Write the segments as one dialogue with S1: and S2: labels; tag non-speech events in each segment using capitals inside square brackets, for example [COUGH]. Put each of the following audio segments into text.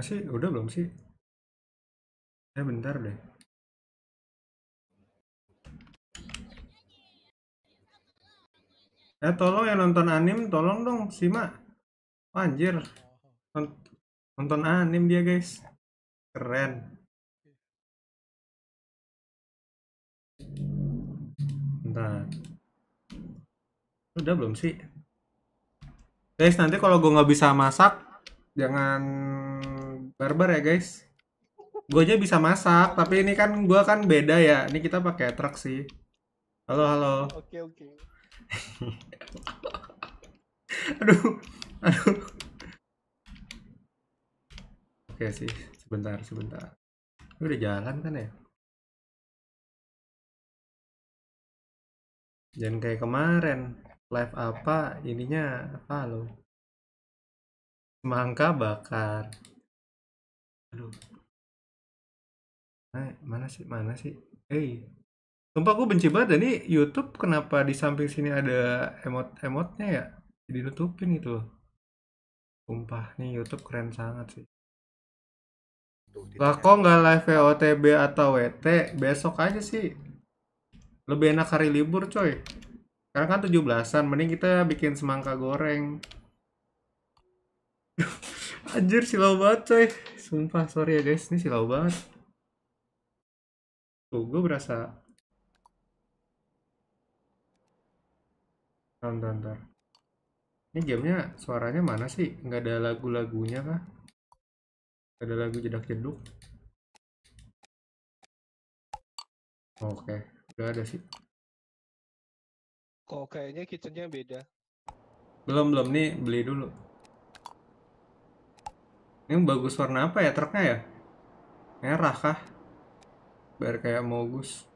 S1: mana sih udah belum sih eh bentar deh
S2: eh tolong yang nonton anim tolong dong simak oh, anjir nonton
S1: anim dia guys keren
S2: bentar udah belum sih guys nanti kalau gue nggak bisa masak jangan barbar ya guys gue aja bisa masak tapi ini kan gue kan beda ya ini kita pakai truk sih halo halo oke oke [LAUGHS] aduh aduh oke sih sebentar sebentar ini udah jalan kan ya
S1: jangan kayak kemarin live apa ininya apa lo semangka bakar Aduh.
S2: Nah, mana sih? Mana sih? Eh. Sumpah aku benci banget ini YouTube kenapa di samping sini ada emot-emotnya ya? Jadi nutupin itu. Sumpah, nih YouTube keren sangat sih. Lah ya. kok nggak live VOTB atau WT? Besok aja sih. Lebih enak hari libur coy. Karena kan 17-an, mending kita bikin semangka goreng. [LAUGHS] Anjir silau banget coy. Sumpah sorry ya guys, ini silau banget. Tuh, gue berasa. Bentar, bentar, Ini gamenya suaranya mana sih? Nggak ada lagu-lagunya kah? Nggak ada lagu jedak-jeduk? Oke, udah ada sih. Kok kayaknya kitchennya beda? Belum, belum. Nih, beli dulu. Ini bagus warna apa ya truknya ya? Merah kah? Biar kayak mogus.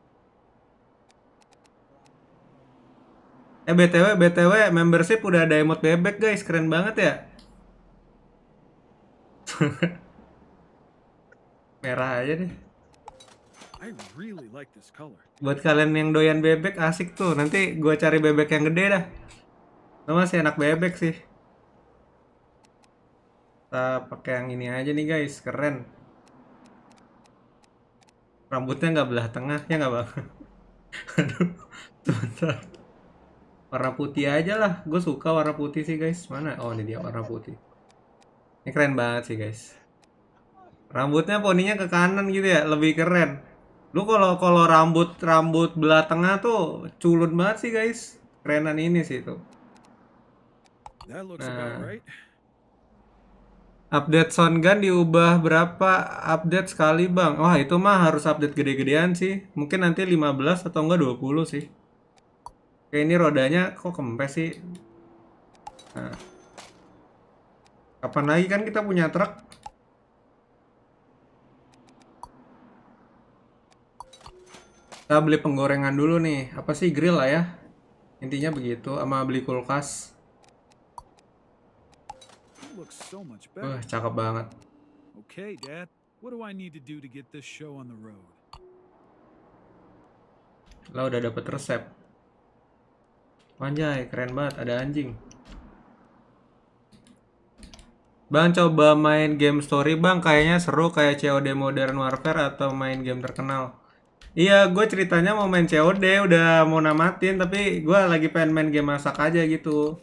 S2: Eh BTW, BTW membership udah ada emot bebek guys, keren banget ya. [LAUGHS] Merah aja deh. Buat kalian yang doyan bebek asik tuh, nanti gue cari bebek yang gede dah. Lo masih enak bebek sih kita pakai yang ini aja nih guys keren rambutnya nggak belah tengah ya nggak bang [LAUGHS] warna putih aja lah gue suka warna putih sih guys mana oh ini dia warna putih ini keren banget sih guys rambutnya poninya ke kanan gitu ya lebih keren lu kalau kalau rambut rambut belah tengah tuh culun banget sih guys kerenan ini sih tuh nah Update sound gun diubah berapa update sekali bang? Wah itu mah harus update gede-gedean sih. Mungkin nanti 15 atau enggak 20 sih. Kayak ini rodanya kok kempes sih. Nah. Kapan lagi kan kita punya truk? Kita beli penggorengan dulu nih. Apa sih grill lah ya? Intinya begitu. Sama beli kulkas
S3: looks Wah, cakep banget. Okay, Dad. What do I need to do to get this show on the road?
S2: Lah udah dapet resep. Anjay, keren banget. Ada anjing. Bang, coba main game story, Bang. Kayaknya seru kayak COD Modern Warfare atau main game terkenal. Iya, gue ceritanya mau main COD, udah mau namatin, tapi gue lagi pengen main game masak aja gitu.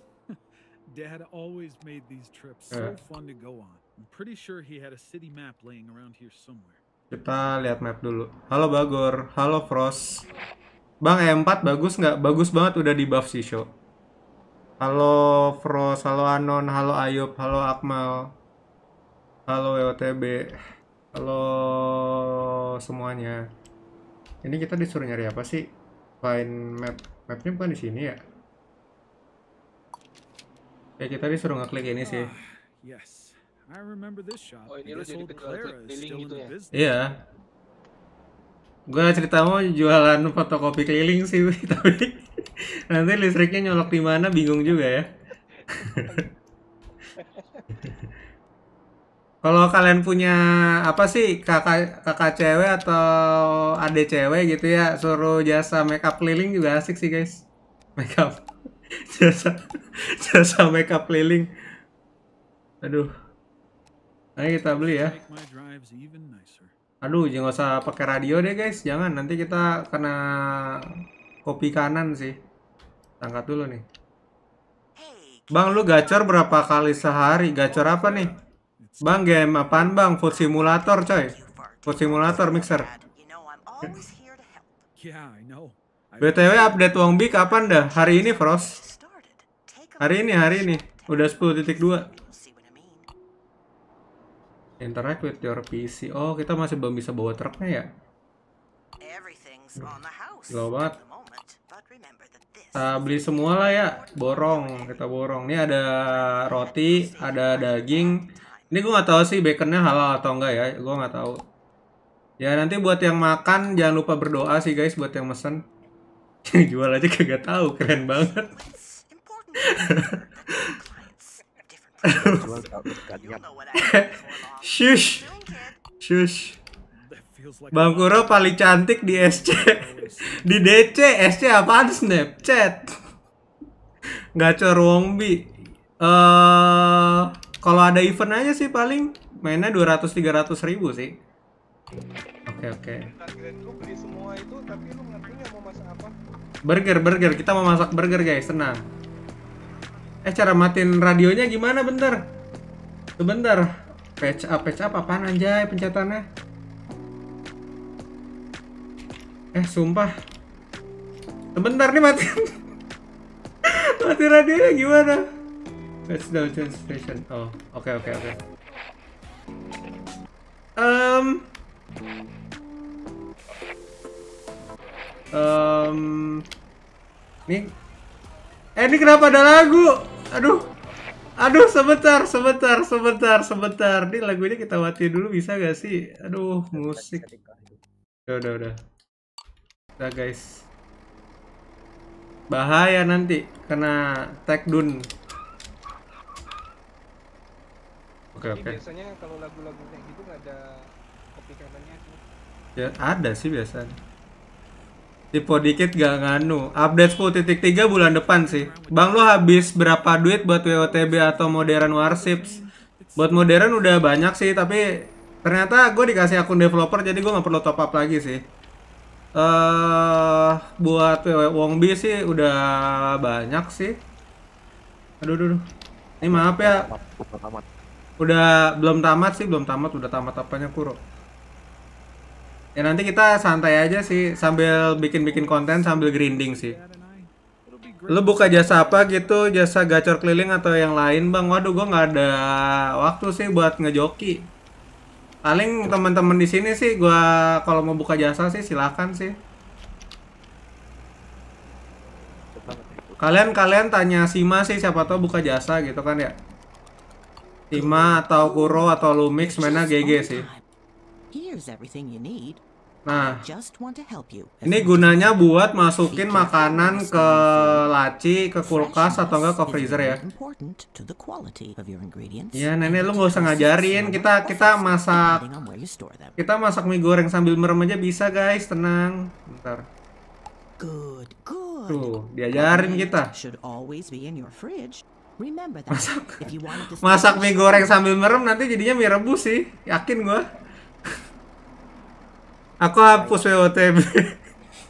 S3: Dad always made these trips so fun to go on. I'm pretty sure he had a city map laying around here somewhere.
S2: Kita lihat map dulu. Halo Bagor, halo Frost. Bang E4 bagus nggak? Bagus banget udah di buff sih show. Halo Frost, halo Anon, halo Ayub, halo Akmal. Halo WOTB. Halo semuanya. Ini kita disuruh nyari apa sih? Find map. Mapnya bukan di sini ya? Ya kita disuruh ngeklik ini sih. Ah,
S3: yes. I remember this shop. Oh, ini lu jadi keliling gitu ya? Iya.
S2: Gua cerita mau jualan fotokopi keliling sih, [LAUGHS] tapi nanti listriknya nyolok di mana bingung juga ya. [LAUGHS] Kalau kalian punya apa sih kakak kakak cewek atau adik cewek gitu ya, suruh jasa makeup keliling juga asik sih guys. Makeup. [LAUGHS] jasa jasa makeup keliling aduh ayo kita beli ya aduh jangan usah pakai radio deh guys jangan nanti kita kena kopi kanan sih Tangkat dulu nih bang lu gacor berapa kali sehari gacor apa nih bang game apaan bang food simulator coy food simulator mixer BTW update Wong Bi kapan dah? Hari ini, Frost. Hari ini, hari ini. Udah 10.2. Interact with your PC. Oh, kita masih belum bisa bawa truknya ya? Gila banget. Uh, beli semua lah ya. Borong, kita borong. Ini ada roti, ada daging. Ini gue gak tau sih baconnya halal atau enggak ya. Gue gak tau. Ya nanti buat yang makan jangan lupa berdoa sih guys buat yang mesen jual aja kagak tahu keren banget [LAUGHS] shush shush Bang Kuro paling cantik di SC [LAUGHS] di DC SC apa apaan Snapchat gacor Wongbi eh kalau ada event aja sih paling mainnya 200 300 ribu sih oke okay, oke okay. Burger, burger. Kita mau masak burger, guys. Tenang. Eh, cara matiin radionya gimana? Bentar. Sebentar. Patch up, patch up. Apaan anjay pencetannya? Eh, sumpah. Sebentar nih matiin. [LAUGHS] matiin radionya gimana? Patch down station. Oh, oke, okay, oke, okay, oke. Okay. Um... Um, nih. Eh ini kenapa ada lagu? Aduh. Aduh sebentar, sebentar, sebentar, sebentar. Ini lagunya kita mati dulu bisa gak sih? Aduh, musik. Udah, udah, udah. Udah guys. Bahaya nanti kena tag dun. Oke, okay, oke. Okay. Biasanya kalau lagu-lagu kayak gitu gak ada copy sih. Ya ada sih biasanya. Tipe dikit gak nganu. Update titik tiga bulan depan sih. Bang lo habis berapa duit buat WOTB atau Modern Warships? Buat Modern udah banyak sih, tapi ternyata gue dikasih akun developer jadi gue gak perlu top up lagi sih. Eh uh, buat Wongbi sih udah banyak sih. Aduh, aduh, aduh. Ini maaf ya. Udah belum tamat sih, belum tamat, udah tamat apanya Kuro. Ya nanti kita santai aja sih sambil bikin-bikin konten sambil grinding sih. Lu buka jasa apa gitu? Jasa gacor keliling atau yang lain, Bang? Waduh, gua nggak ada waktu sih buat ngejoki. Paling teman-teman di sini sih gua kalau mau buka jasa sih silakan sih. Kalian kalian tanya Sima sih siapa tahu buka jasa gitu kan ya. Sima atau Kuro atau Lumix mana GG sih.
S1: Here's everything you need.
S2: Nah, ini gunanya buat masukin makanan ke laci, ke kulkas, atau enggak ke freezer ya.
S1: Ya, nenek lu nggak usah ngajarin. Kita kita
S2: masak, kita masak mie goreng sambil merem aja bisa guys, tenang. Bentar.
S1: Tuh, diajarin kita. Masak, masak mie goreng sambil
S2: merem nanti jadinya mie rebus sih, yakin gua. Aku hapus WOTB.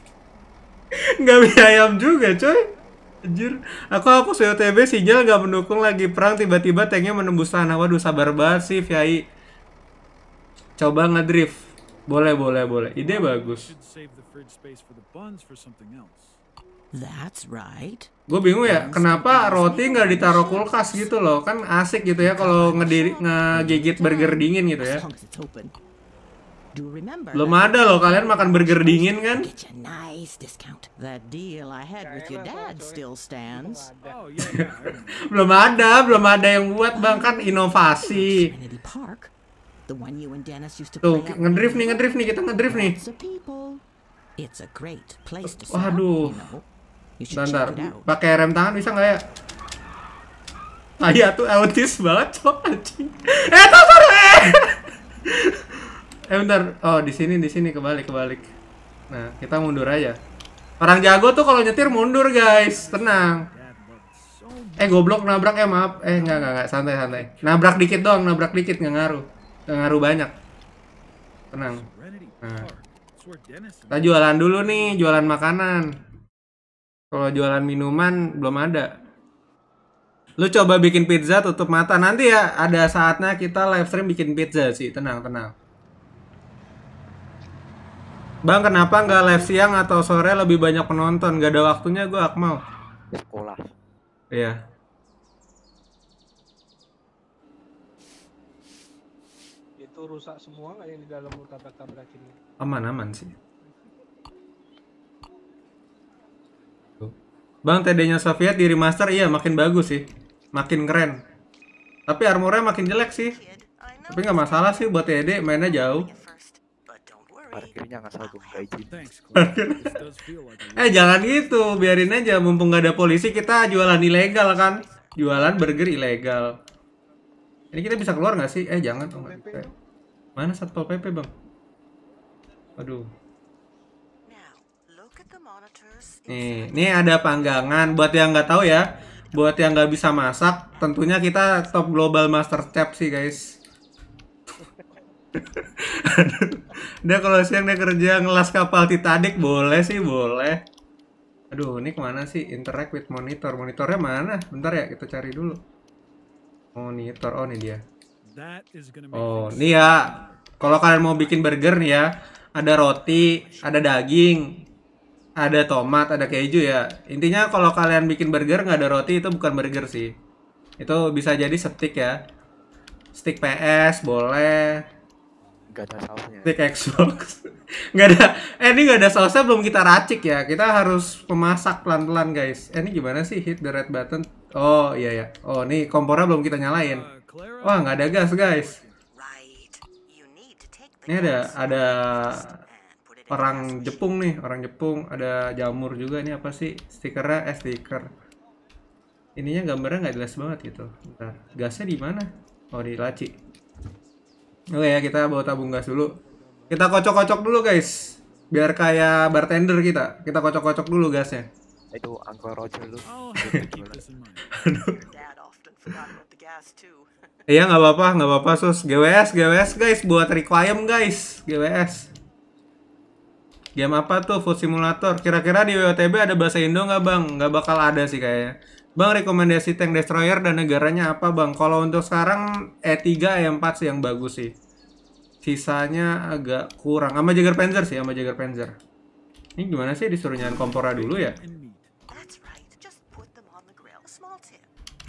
S2: [LAUGHS] Gak mie ayam juga, coy. Anjir, aku hapus WOTB sinyal gak mendukung lagi perang tiba-tiba tanknya menembus tanah. Waduh, sabar banget sih Vyai. Coba ngedrift. Boleh, boleh, boleh. Ide bagus. That's right. Gue bingung ya, kenapa roti nggak ditaruh kulkas gitu loh? Kan asik gitu ya kalau ngegigit burger dingin gitu ya. Belum ada loh kalian makan burger dingin kan? Oh,
S1: [LAUGHS]
S2: belum ada, belum ada yang buat bang kan oh, inovasi. Tuh ngedrift nih ngedrift nih kita ngedrift nih. Waduh. Bentar, pakai rem tangan bisa nggak ya? Ayah tuh autis banget cok Eh tasar [LAUGHS] eh eh bentar oh di sini di sini kebalik kebalik nah kita mundur aja orang jago tuh kalau nyetir mundur guys tenang eh goblok nabrak ya maaf eh nggak nggak nggak santai santai nabrak dikit doang nabrak dikit nggak ngaruh nggak ngaruh banyak tenang nah. kita jualan dulu nih jualan makanan kalau jualan minuman belum ada lu coba bikin pizza tutup mata nanti ya ada saatnya kita live stream bikin pizza sih tenang tenang Bang, kenapa nggak live siang atau sore lebih banyak penonton? Gak ada waktunya gue Akmal. Ya, sekolah. Iya. Itu rusak semua nggak yang di dalam tabrak-tabrak ini? Aman-aman sih. Bang, TD-nya Soviet di remaster iya makin bagus sih. Makin keren. Tapi armornya makin jelek sih. Tapi nggak masalah sih buat TD, mainnya jauh parkirnya nggak satu nggak izin eh jangan gitu biarin aja mumpung nggak ada polisi kita jualan ilegal kan jualan burger ilegal ini kita bisa keluar nggak sih eh jangan oh, mana satpol pp bang aduh nih ini ada panggangan buat yang nggak tahu ya buat yang nggak bisa masak tentunya kita top global master chef sih guys [LAUGHS] dia kalau siang dia kerja ngelas kapal Titanic boleh sih boleh. Aduh ini kemana sih interact with monitor monitornya mana? Bentar ya kita cari dulu. Monitor oh ini dia. Oh ini ya kalau kalian mau bikin burger nih ya ada roti, ada daging, ada tomat, ada keju ya. Intinya kalau kalian bikin burger nggak ada roti itu bukan burger sih. Itu bisa jadi stick ya. stick PS boleh, gak ada sausnya Xbox [LAUGHS] nggak ada eh ini nggak ada sausnya belum kita racik ya kita harus memasak pelan pelan guys eh, ini gimana sih hit the red button oh iya ya oh ini kompornya belum kita nyalain wah nggak ada gas guys ini ada ada orang Jepung nih orang Jepung ada jamur juga ini apa sih stikernya eh stiker ininya gambarnya nggak jelas banget gitu Bentar. gasnya di mana oh di laci Oke ya, kita bawa tabung gas dulu. Kita kocok-kocok dulu, guys. Biar kayak bartender kita. Kita kocok-kocok dulu gasnya.
S1: Itu Uncle Roger lu. Oh, [LAUGHS]
S2: [LAUGHS] iya nggak apa-apa, nggak apa-apa sus. GWS, GWS guys, buat requiem guys, GWS. Game apa tuh? Food Simulator. Kira-kira di WOTB ada bahasa Indo nggak bang? Nggak bakal ada sih kayaknya. Bang rekomendasi tank destroyer dan negaranya apa bang? Kalau untuk sekarang E3 E4 sih yang bagus sih. Sisanya agak kurang. Sama Jager Panzer sih, sama Jager Panzer. Ini gimana sih disuruh nyalain kompora dulu ya?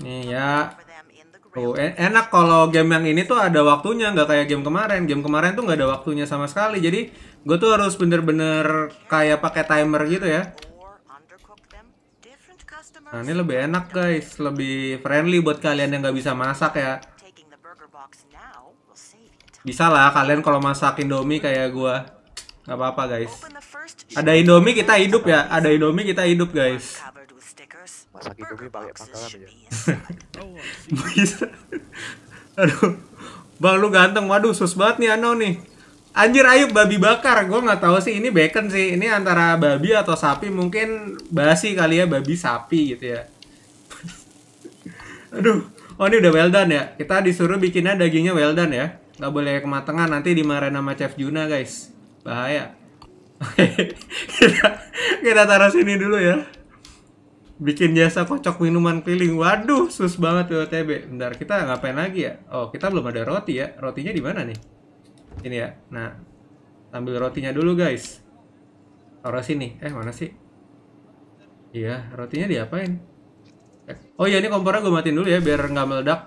S2: Nih ya. Oh, en enak kalau game yang ini tuh ada waktunya, nggak kayak game kemarin. Game kemarin tuh nggak ada waktunya sama sekali. Jadi gue tuh harus bener-bener kayak pakai timer gitu ya. Nah ini lebih enak guys, lebih friendly buat kalian yang nggak bisa masak ya. Bisa lah kalian kalau masak Indomie kayak gue, nggak apa-apa guys. Ada Indomie kita hidup ya, ada Indomie kita hidup guys.
S1: Masak Indomie pakai pangkalan ya.
S2: [LAUGHS] Aduh, bang lu ganteng, waduh sus banget nih Ano nih. Anjir Ayub babi bakar, gue nggak tahu sih ini bacon sih, ini antara babi atau sapi mungkin basi kali ya babi sapi gitu ya. [LAUGHS] Aduh, oh ini udah well done ya. Kita disuruh bikinnya dagingnya well done ya. Nggak boleh kematangan, nanti dimarahin sama Chef Juna guys. Bahaya. [LAUGHS] kita, kita taruh sini dulu ya. Bikin jasa kocok minuman keliling. Waduh, sus banget tuh TB. Bentar, kita ngapain lagi ya? Oh, kita belum ada roti ya. Rotinya di mana nih? Ini ya. Nah, ambil rotinya dulu guys. Taruh sini. Eh, mana sih? Iya, rotinya diapain? Eh, oh iya, ini kompornya gue matiin dulu ya, biar nggak meledak.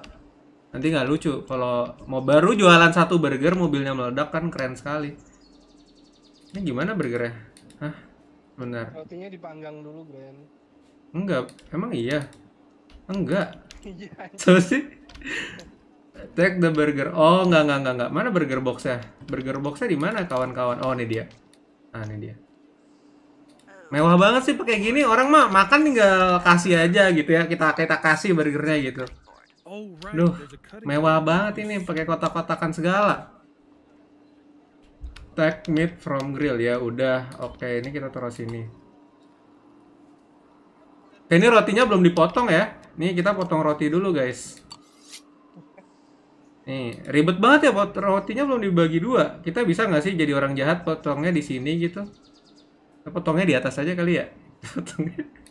S2: Nanti nggak lucu. Kalau mau baru jualan satu burger, mobilnya meledak kan keren sekali. Ini gimana burgernya? Hah? Benar. Rotinya dipanggang dulu, Ben. Enggak, emang iya? Enggak. [LAUGHS] Iya. sih? [LAUGHS] Take the burger. Oh, nggak nggak nggak nggak. Mana burger boxnya? Burger boxnya di mana kawan-kawan? Oh, ini dia. Ah, ini dia. Mewah banget sih pakai gini. Orang mah makan tinggal kasih aja gitu ya. Kita kita kasih burgernya gitu. Duh, mewah banget ini pakai kotak-kotakan segala. Take meat from grill ya. Udah. Oke, ini kita taruh sini. Ini rotinya belum dipotong ya. Nih kita potong roti dulu guys. Nih, ribet banget ya pot rotinya belum dibagi dua. Kita bisa nggak sih jadi orang jahat potongnya di sini gitu? Potongnya di atas aja kali ya.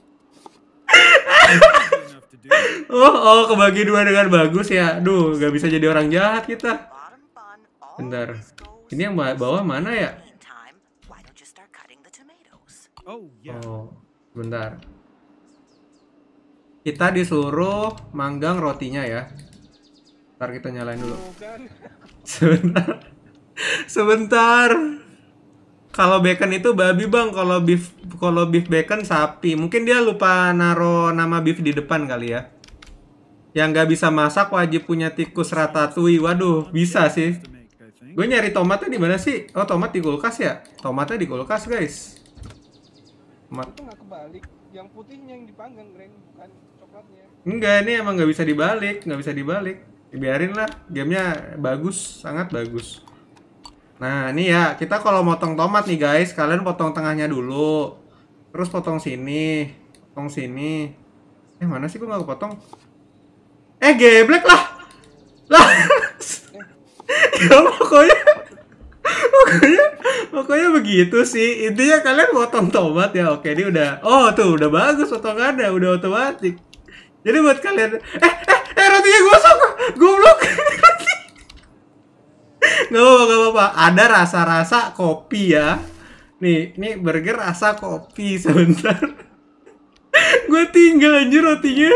S2: [LAUGHS] [LAUGHS] oh, oh, kebagi dua dengan bagus ya. Duh, nggak bisa jadi orang jahat kita. Bentar. Ini yang bawah mana ya? Oh, iya. oh, bentar. Kita disuruh manggang rotinya ya. Ntar kita nyalain dulu. Sebentar. Sebentar. Kalau bacon itu babi bang, kalau beef kalau beef bacon sapi. Mungkin dia lupa naro nama beef di depan kali ya. Yang nggak bisa masak wajib punya tikus ratatui Waduh, bisa sih. Gue nyari tomatnya di mana sih? Oh, tomat di kulkas ya? Tomatnya di kulkas, guys. Tomat. Itu nggak kebalik. Yang putihnya yang dipanggang, Greng, bukan coklatnya. Enggak, ini emang nggak bisa dibalik, nggak bisa dibalik biarin lah gamenya bagus sangat bagus nah ini ya kita kalau motong tomat nih guys kalian potong tengahnya dulu terus potong sini potong sini eh mana sih gua nggak potong eh geblek lah lah [LAUGHS] ya pokoknya pokoknya pokoknya begitu sih intinya kalian potong tomat ya oke ini udah oh tuh udah bagus potongannya udah otomatis jadi buat kalian eh eh Eh rotinya gosong. Goblok. Roti. Gak apa-apa, gak apa-apa. Ada rasa-rasa kopi ya. Nih, ini burger rasa kopi sebentar. gue tinggal anjir rotinya.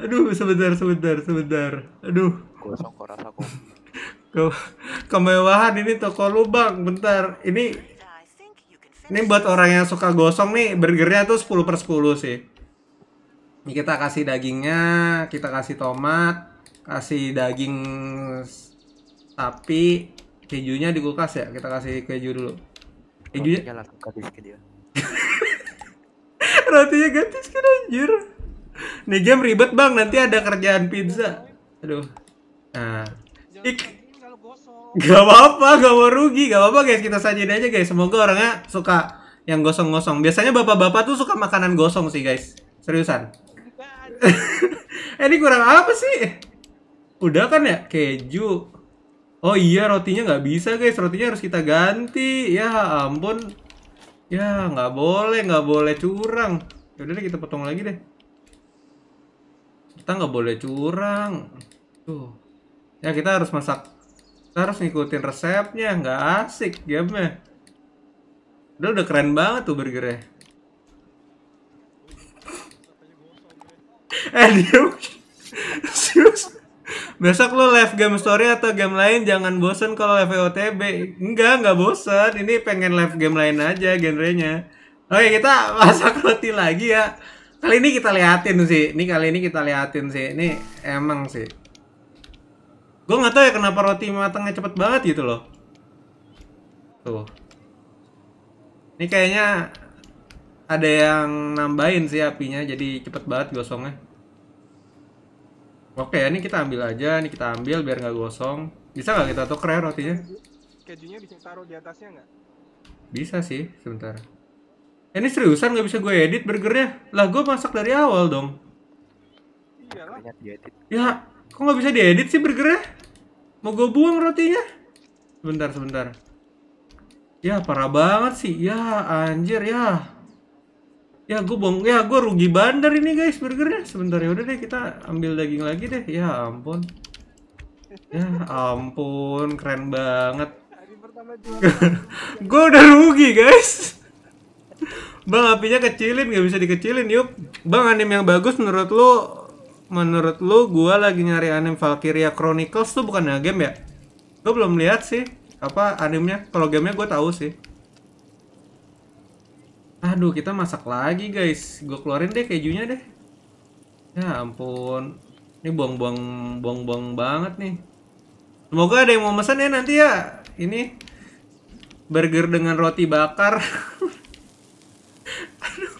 S2: Aduh, sebentar, sebentar, sebentar. Aduh. Gosong kok rasa kopi. kemewahan ini toko lubang bentar ini ini buat orang yang suka gosong nih burgernya tuh 10 per 10 sih ini kita kasih dagingnya, kita kasih tomat, kasih daging sapi, kejunya di kulkas ya. Kita kasih keju dulu. Kejunya [LAUGHS] Rotinya langsung gratis ke anjir. Nih game ribet bang, nanti ada kerjaan pizza. Aduh. Nah. Ik Gak apa-apa, gak mau rugi, gak apa-apa guys, kita saja aja guys. Semoga orangnya suka yang gosong-gosong. Biasanya bapak-bapak tuh suka makanan gosong sih guys. Seriusan eh, [LAUGHS] ini kurang apa sih? Udah kan ya? Keju. Oh iya, rotinya nggak bisa guys. Rotinya harus kita ganti. Ya ampun. Ya, nggak boleh. Nggak boleh curang. Yaudah deh, kita potong lagi deh. Kita nggak boleh curang. Tuh. Ya, kita harus masak. Kita harus ngikutin resepnya. Nggak asik gamenya. Udah, udah keren banget tuh burgernya. [LAUGHS] eh serius besok lo live game story atau game lain jangan bosen kalau live OTB enggak enggak bosen ini pengen live game lain aja genrenya oke kita masak roti lagi ya kali ini kita liatin sih ini kali ini kita liatin sih ini emang sih gue nggak tahu ya kenapa roti matangnya cepet banget gitu loh tuh ini kayaknya ada yang nambahin sih apinya jadi cepet banget gosongnya Oke, ini kita ambil aja, ini kita ambil biar nggak gosong. Bisa nggak kita tuker ya rotinya? Kejunya bisa taruh di atasnya nggak? Bisa sih, sebentar. Eh, ini seriusan nggak bisa gue edit burgernya? Lah, gue masak dari awal dong. Iyalah. Ya, kok nggak bisa diedit sih burgernya? Mau gue buang rotinya? Sebentar, sebentar. Ya, parah banget sih. Ya, anjir, ya ya gue bong ya gue rugi bandar ini guys burgernya sebentar ya udah deh kita ambil daging lagi deh ya ampun ya ampun keren banget [LAUGHS] gue udah rugi guys bang apinya kecilin gak bisa dikecilin yuk bang anim yang bagus menurut lo menurut lo gue lagi nyari anim Valkyria Chronicles tuh bukan game ya gue belum lihat sih apa animnya kalau gamenya gue tahu sih Aduh, kita masak lagi, guys. Gue keluarin deh kejunya deh. Ya ampun. Ini buang-buang buang-buang banget nih. Semoga ada yang mau pesan ya nanti ya. Ini burger dengan roti bakar. [LAUGHS] Aduh.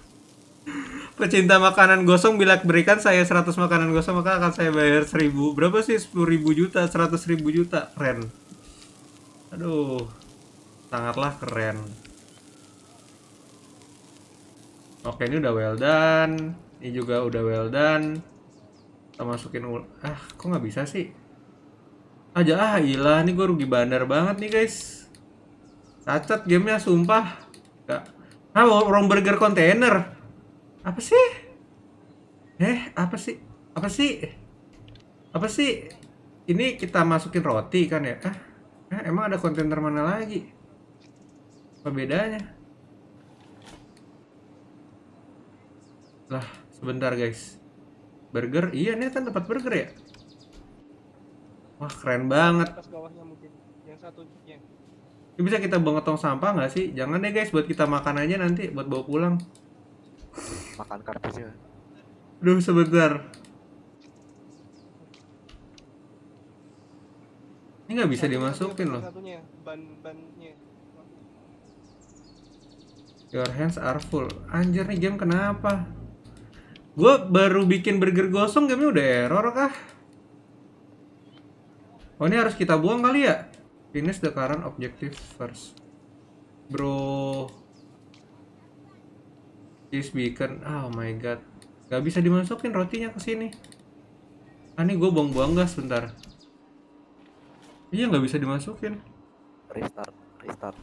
S2: Pecinta makanan gosong bila berikan saya 100 makanan gosong maka akan saya bayar 1000. Berapa sih 10.000 juta, 100.000 juta? Keren. Aduh. Sangatlah keren. Oke, ini udah well done. Ini juga udah well done. Kita masukin ul ah, kok nggak bisa sih? Aja ah, ilah nih gue rugi bandar banget nih, guys. Cacat gamenya sumpah. Gak. Ah, wrong burger container. Apa sih? Eh, apa sih? Apa sih? Apa sih? Ini kita masukin roti kan ya? Ah, eh, emang ada kontainer mana lagi? Apa bedanya? lah sebentar guys. Burger, iya ini kan tempat burger ya? Wah, keren banget. Atas Ini bisa kita buang tong sampah nggak sih? Jangan deh guys, buat kita makan aja nanti, buat bawa pulang. Makan kardusnya. Duh, sebentar. Ini nggak bisa dimasukin loh. Your hands are full. Anjir nih game kenapa? Gue baru bikin burger gosong game udah error kah? Oh ini harus kita buang kali ya? Finish the current objective first. Bro. this beacon. Oh my god. Gak bisa dimasukin rotinya ke sini. Ah ini gue buang-buang gas sebentar Iya gak bisa dimasukin. Restart, restart.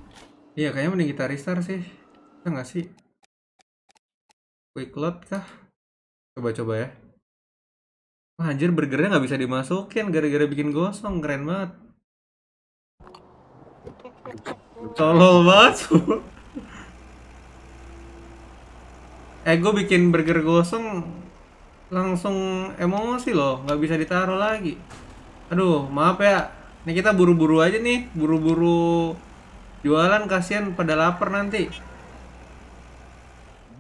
S2: Iya kayaknya mending kita restart sih. Bisa gak sih? Quick load kah? Coba-coba ya. Wah, anjir burgernya nggak bisa dimasukin gara-gara bikin gosong. Keren banget. Tolol banget. [LAUGHS] eh, gue bikin burger gosong langsung emosi loh. Nggak bisa ditaruh lagi. Aduh, maaf ya. Ini kita buru-buru aja nih. Buru-buru jualan. kasihan pada lapar nanti.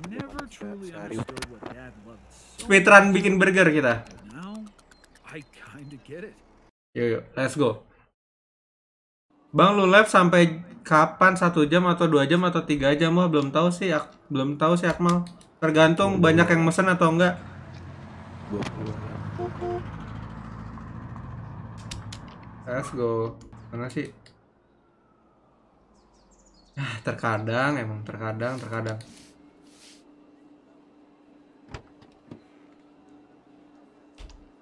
S3: Never truly understood what that
S2: Speedrun bikin burger kita. Yo yo, let's go. Bang, lu live sampai kapan? Satu jam atau dua jam atau tiga jam? Wah, belum tahu sih. Ak belum tahu sih Akmal. Tergantung banyak yang mesen atau enggak. Let's go. Mana sih? Nah, terkadang emang terkadang terkadang.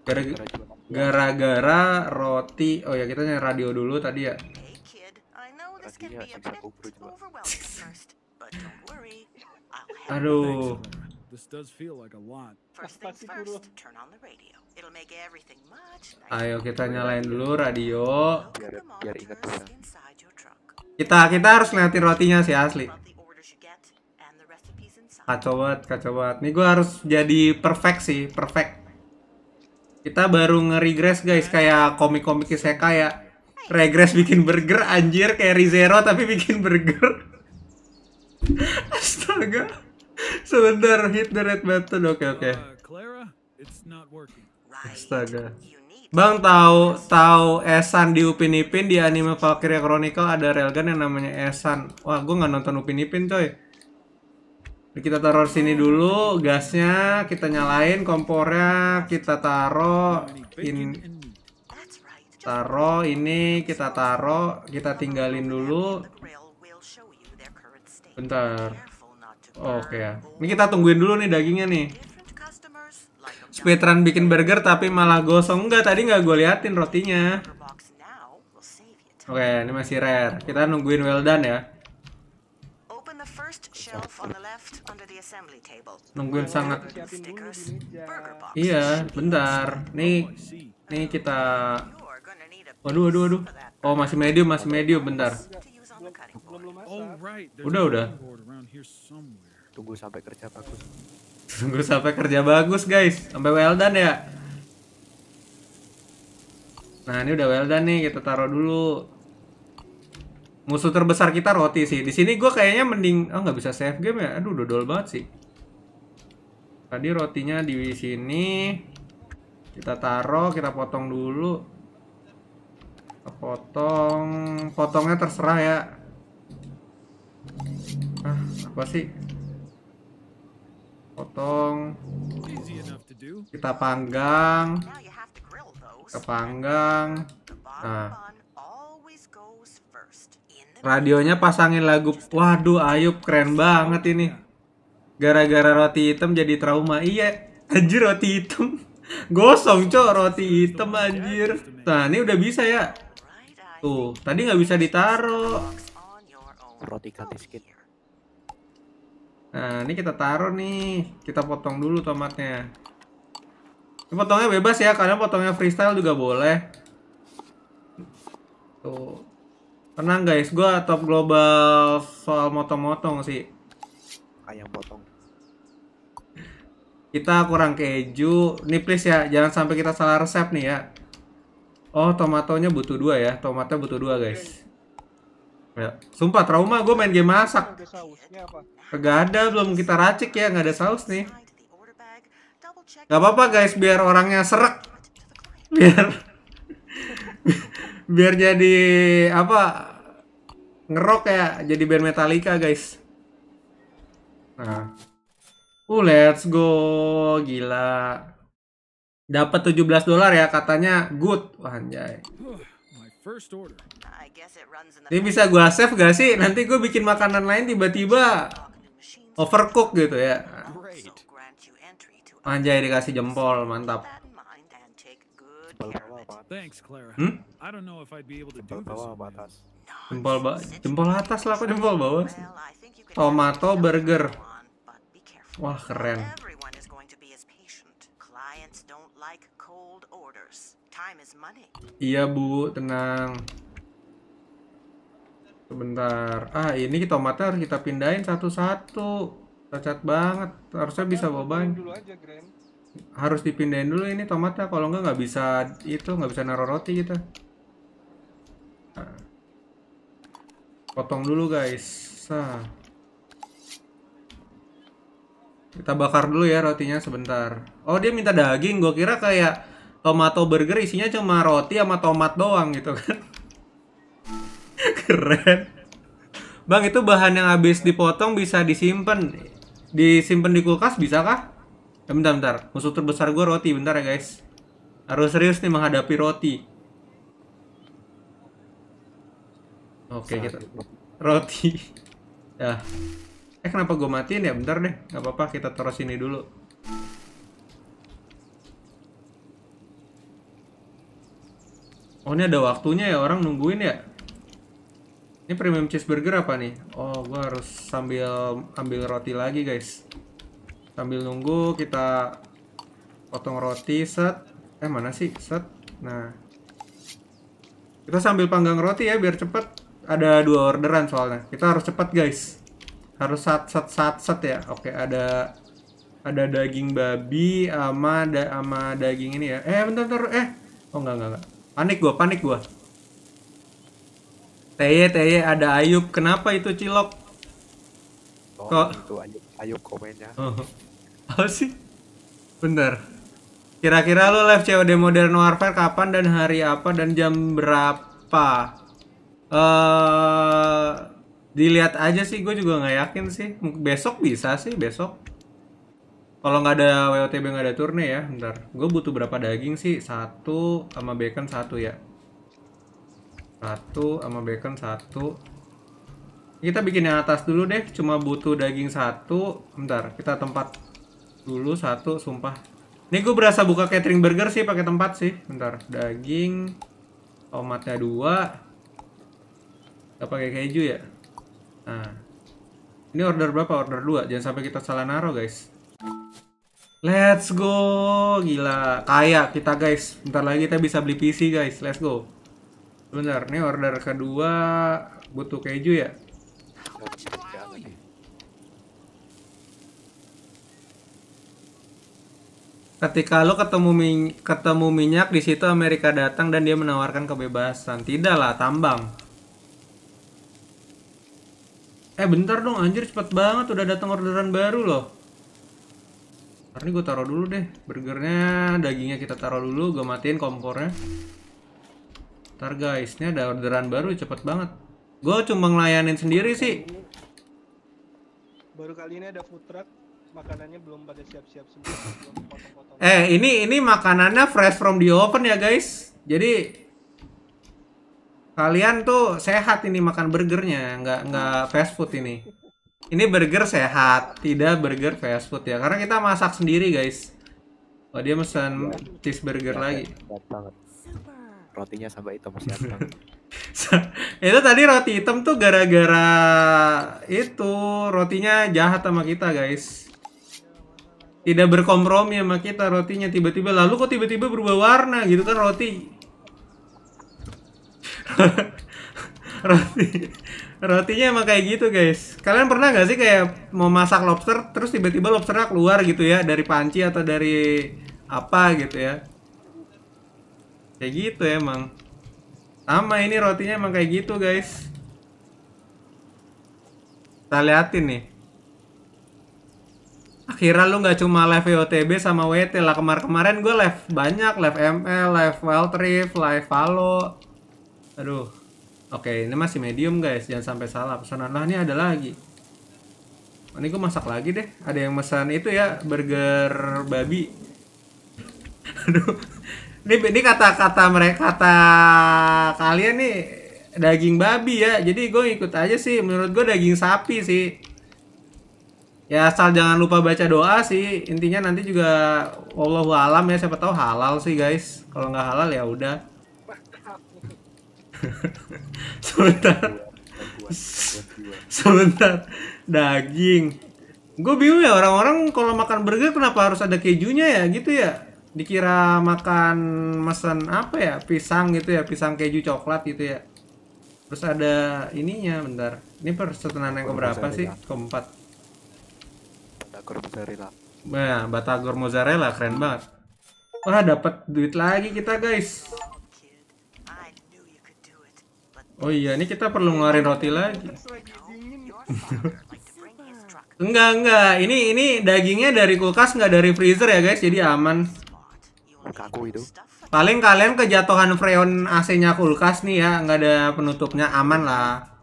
S2: Iya, gara-gara roti oh ya kita nyari radio dulu tadi ya
S3: aduh
S2: ayo kita nyalain dulu radio kita kita harus ngeliatin rotinya sih asli kacau banget kacau banget nih gue harus jadi perfect sih perfect kita baru nge guys kayak komik-komik saya kayak regres bikin burger anjir kayak Rizero tapi bikin burger. [LAUGHS] Astaga. Sebentar hit the red button. Oke oke. Uh, Astaga. Bang tahu tahu Esan di Upin Ipin di anime valkyrie Chronicle ada railgun yang namanya Esan. Wah, gue nggak nonton Upin Ipin coy kita taruh sini dulu gasnya kita nyalain kompornya kita taruh in taruh ini kita taruh kita tinggalin dulu bentar oke ya ini kita tungguin dulu nih dagingnya nih speedrun bikin burger tapi malah gosong enggak tadi nggak gue liatin rotinya oke ini masih rare kita nungguin well done ya nungguin sangat iya bentar nih nih kita waduh waduh waduh oh masih medium masih medium bentar udah udah tunggu sampai kerja bagus tunggu sampai kerja bagus guys sampai well done ya nah ini udah well done nih kita taruh dulu musuh terbesar kita roti sih. Di sini gue kayaknya mending ah oh, nggak bisa save game ya. Aduh dodol banget sih. Tadi rotinya di sini kita taruh, kita potong dulu. Potong, potongnya terserah ya. Ah, apa sih? Potong. Kita panggang. Kita panggang. Nah, radionya pasangin lagu waduh Ayub keren banget ini gara-gara roti hitam jadi trauma iya anjir roti hitam [LAUGHS] gosong cok roti hitam anjir nah ini udah bisa ya tuh tadi nggak bisa ditaruh roti katiskit nah ini kita taruh nih kita potong dulu tomatnya ini potongnya bebas ya kalian potongnya freestyle juga boleh tuh Tenang guys, ya? gua top global soal motong-motong sih. Ayam potong. Kita kurang keju. Nih please ya, jangan sampai kita salah resep nih ya. Oh, tomatonya butuh dua ya. Tomatnya butuh dua guys. Ya. Sumpah trauma gue main game masak. Gak ada, belum kita racik ya. nggak ada saus nih. Gak apa-apa guys, biar orangnya serak. Biar biar jadi apa ngerok ya jadi band Metallica guys nah uh let's go gila dapat 17 dolar ya katanya good Wah, anjay ini bisa gua save gak sih nanti gue bikin makanan lain tiba-tiba overcook gitu ya anjay dikasih jempol mantap
S3: hmm? I don't know if I'd be able to do this. Bawah, atas.
S2: Jempol bawah, jempol atas lah, kok jempol bawah. Tomato oh, burger. Wah keren. Iya bu, tenang. Sebentar. Ah ini tomatnya harus kita pindahin satu-satu. Cacat banget. Harusnya bisa boban. Harus dipindahin dulu ini tomatnya. Kalau nggak nggak bisa itu nggak bisa naruh roti kita. Gitu. potong dulu guys nah. kita bakar dulu ya rotinya sebentar oh dia minta daging gue kira kayak tomato burger isinya cuma roti sama tomat doang gitu kan [LAUGHS] keren bang itu bahan yang habis dipotong bisa disimpan disimpan di kulkas bisa kah eh, bentar bentar musuh terbesar gue roti bentar ya guys harus serius nih menghadapi roti Oke, kita roti. [LAUGHS] ya. Eh kenapa gue matiin ya? Bentar deh, nggak apa-apa kita terus ini dulu. Oh ini ada waktunya ya orang nungguin ya. Ini premium cheeseburger apa nih? Oh gue harus sambil ambil roti lagi guys. Sambil nunggu kita potong roti set. Eh mana sih set? Nah kita sambil panggang roti ya biar cepet ada dua orderan soalnya. Kita harus cepat guys. Harus sat sat sat sat ya. Oke ada ada daging babi ama da ama daging ini ya. Eh bentar bentar eh. Oh enggak enggak enggak. Panik gua, panik gua. Teye teye ada Ayub. Kenapa itu cilok? Oh, Kok itu Ayub Ayub komennya. Oh. [LAUGHS] Apa sih? bener Kira-kira lo live COD Modern Warfare kapan dan hari apa dan jam berapa? uh, dilihat aja sih gue juga nggak yakin sih besok bisa sih besok kalau nggak ada WOTB nggak ada turne ya ntar gue butuh berapa daging sih satu sama bacon satu ya satu sama bacon satu kita bikin yang atas dulu deh cuma butuh daging satu ntar kita tempat dulu satu sumpah ini gue berasa buka catering burger sih pakai tempat sih bentar daging tomatnya dua kita pakai keju ya. Nah. Ini order berapa? Order 2. Jangan sampai kita salah naro, guys. Let's go. Gila, kaya kita, guys. Bentar lagi kita bisa beli PC, guys. Let's go. Bentar, ini order kedua butuh keju ya. Ketika lo ketemu min ketemu minyak di situ Amerika datang dan dia menawarkan kebebasan. Tidaklah tambang. Eh bentar dong anjir cepet banget udah datang orderan baru loh Ntar ini gue taruh dulu deh Burgernya dagingnya kita taruh dulu Gue matiin kompornya Ntar guys ini ada orderan baru cepet banget Gue cuma ngelayanin sendiri sih Baru kali ini ada food truck Makanannya belum pada siap-siap semua Eh ini ini makanannya fresh from the oven ya guys Jadi Kalian tuh sehat ini makan burgernya, nggak nggak fast food ini. Ini burger sehat, tidak burger fast food ya. Karena kita masak sendiri guys. Oh dia pesan iya. cheese burger lagi. Rotinya sampai hitam [LAUGHS] itu tadi roti hitam tuh gara-gara itu rotinya jahat sama kita guys. Tidak berkompromi sama kita rotinya tiba-tiba lalu kok tiba-tiba berubah warna gitu kan roti [LAUGHS] roti rotinya emang kayak gitu guys kalian pernah nggak sih kayak mau masak lobster terus tiba-tiba lobsternya keluar gitu ya dari panci atau dari apa gitu ya kayak gitu emang sama ini rotinya emang kayak gitu guys kita liatin nih akhirnya lu nggak cuma live VOTB sama WT lah kemarin kemarin gue live banyak live ML live Wild Rift live Valo Aduh. Oke, ini masih medium guys, jangan sampai salah. Pesanan lah ini ada lagi. Ini gue masak lagi deh. Ada yang pesan itu ya burger babi. Aduh. Ini ini kata-kata mereka kata kalian nih daging babi ya. Jadi gue ikut aja sih. Menurut gue daging sapi sih. Ya asal jangan lupa baca doa sih. Intinya nanti juga wallahu alam ya siapa tahu halal sih guys. Kalau nggak halal ya udah. [LAUGHS] sebentar sebentar daging gue bingung ya orang-orang kalau makan burger kenapa harus ada kejunya ya gitu ya dikira makan mesen apa ya pisang gitu ya pisang keju coklat gitu ya terus ada ininya bentar ini persetanannya yang keberapa sih keempat batagor mozzarella nah batagor mozzarella keren banget wah dapat duit lagi kita guys Oh iya, ini kita perlu ngeluarin roti lagi. enggak, enggak. Ini ini dagingnya dari kulkas nggak dari freezer ya, guys. Jadi aman. Kaku itu. Paling kalian kejatuhan freon AC-nya kulkas nih ya, nggak ada penutupnya, aman lah.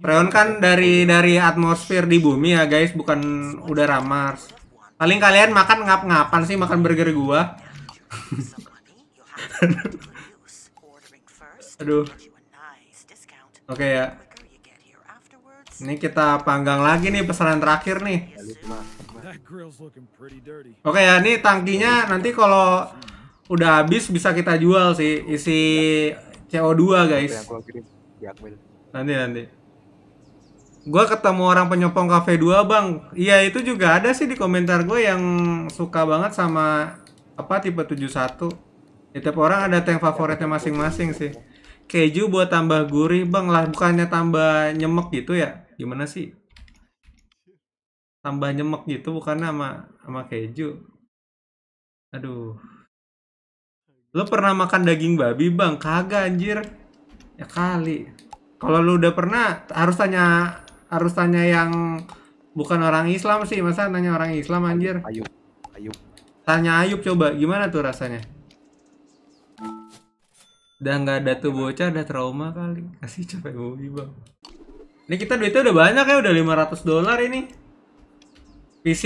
S2: Freon kan dari dari atmosfer di bumi ya, guys, bukan udara Mars. Paling kalian makan ngap-ngapan sih, makan burger gua. [LAUGHS] Aduh. Oke ya. Ini kita panggang lagi nih pesanan terakhir nih. Oke ya, ini tangkinya nanti kalau udah habis bisa kita jual sih isi CO2 guys. Nanti nanti. Gue ketemu orang penyopong cafe 2 bang. Iya itu juga ada sih di komentar gue yang suka banget sama apa tipe 71. Setiap orang ada tank favoritnya masing-masing sih keju buat tambah gurih bang lah bukannya tambah nyemek gitu ya gimana sih tambah nyemek gitu bukannya sama sama keju aduh lo pernah makan daging babi bang kagak anjir ya kali kalau lo udah pernah harus tanya harus tanya yang bukan orang Islam sih masa nanya orang Islam anjir Ayo ayo tanya Ayub coba gimana tuh rasanya udah nggak ada tuh bocah udah trauma kali kasih capek bobi bang ini kita duitnya udah banyak ya udah 500 dolar ini PC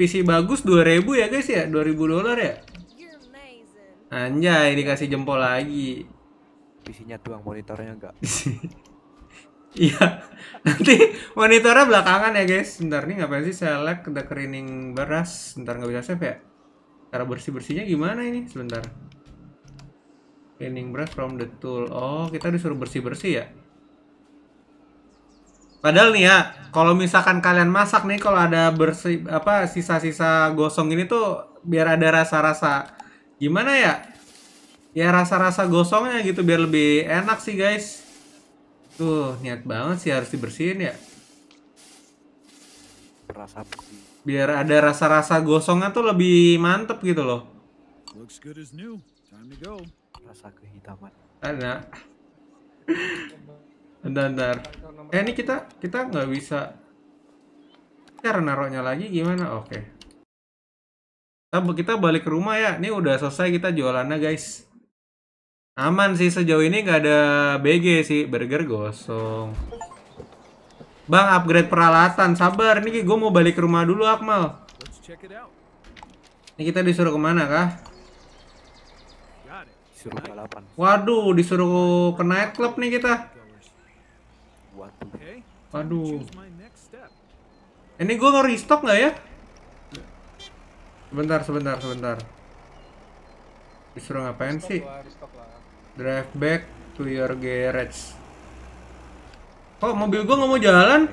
S2: PC bagus 2000 ya guys ya 2000 dolar ya anjay kasih jempol lagi PC-nya monitornya enggak [LAUGHS] Iya, nanti monitornya belakangan ya guys. sebentar nih ngapain sih select the cleaning beras. sebentar nggak bisa save ya. Cara bersih bersihnya gimana ini? Sebentar. Cleaning brush from the tool. Oh, kita disuruh bersih-bersih ya? Padahal nih ya, kalau misalkan kalian masak nih, kalau ada bersih apa sisa-sisa gosong ini tuh biar ada rasa-rasa gimana ya? Ya rasa-rasa gosongnya gitu biar lebih enak sih guys. Tuh niat banget sih harus dibersihin ya. Rasa biar ada rasa-rasa gosongnya tuh lebih mantep gitu loh.
S3: Looks good as new. Time to go rasa kehitaman.
S2: Ada. Dandar. Eh ini kita kita nggak bisa cara naroknya lagi gimana? Oke. Okay. Kita, kita balik ke rumah ya. Ini udah selesai kita jualannya guys. Aman sih sejauh ini nggak ada BG sih. Burger gosong. Bang upgrade peralatan. Sabar. Ini gue mau balik ke rumah dulu Akmal. Ini kita disuruh kemana kah? Disuruh balapan. Waduh, disuruh ke nightclub nih kita. Waduh. Ini gue nge restock nggak ya? Sebentar, sebentar, sebentar. Disuruh ngapain sih? Drive back to your garage. Kok mobil gue nggak mau jalan?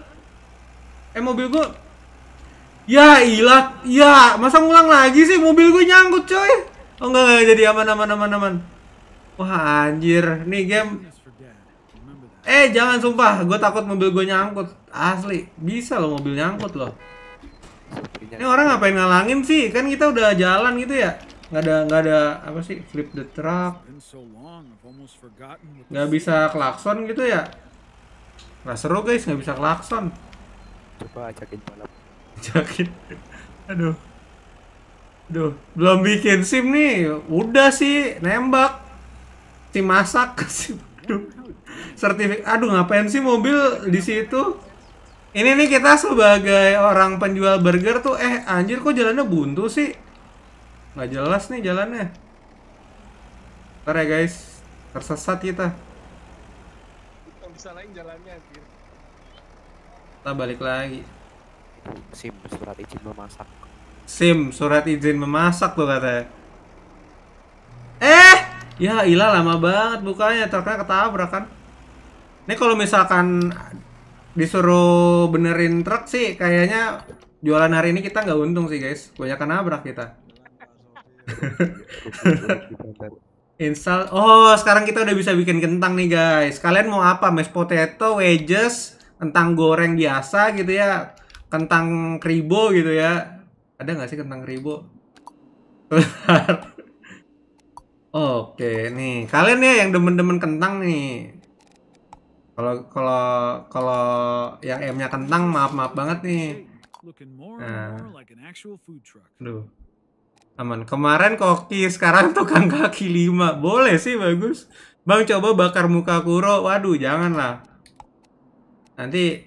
S2: Eh mobil gue? Ya ilah, ya masa ngulang lagi sih mobil gue nyangkut coy. Oh enggak, enggak jadi aman aman aman aman. Wah anjir, nih game Eh jangan sumpah, gue takut mobil gue nyangkut Asli, bisa loh mobil nyangkut loh Ini orang ngapain ngalangin sih? Kan kita udah jalan gitu ya Gak ada, gak ada, apa sih, flip the truck Gak bisa klakson gitu ya Gak seru guys, gak bisa klakson Coba ajakin balap Ajakin Aduh Duh, belum bikin SIM nih. Udah sih, nembak tim masak aduh sertifik aduh ngapain sih mobil di situ ini nih kita sebagai orang penjual burger tuh eh anjir kok jalannya buntu sih nggak jelas nih jalannya ntar ya guys tersesat kita bisa lain kita balik lagi sim surat izin memasak sim surat izin memasak tuh katanya Ya ilah lama banget bukanya truknya ketabrak kan. Ini kalau misalkan disuruh benerin truk sih kayaknya jualan hari ini kita nggak untung sih guys. Banyak nabrak kita.
S1: [LAUGHS]
S2: Install. Oh, sekarang kita udah bisa bikin kentang nih guys. Kalian mau apa? Mashed potato, wedges, kentang goreng biasa gitu ya. Kentang kribo gitu ya. Ada nggak sih kentang kribo? [LAUGHS] Oke, nih kalian ya yang demen-demen kentang nih. Kalau kalau kalau yang M-nya kentang maaf maaf banget nih. Nah. Duh. Aman. Kemarin koki, sekarang [LAUGHS] tukang kaki lima. Boleh sih bagus. Bang coba bakar muka Kuro. Waduh, jangan lah. Nanti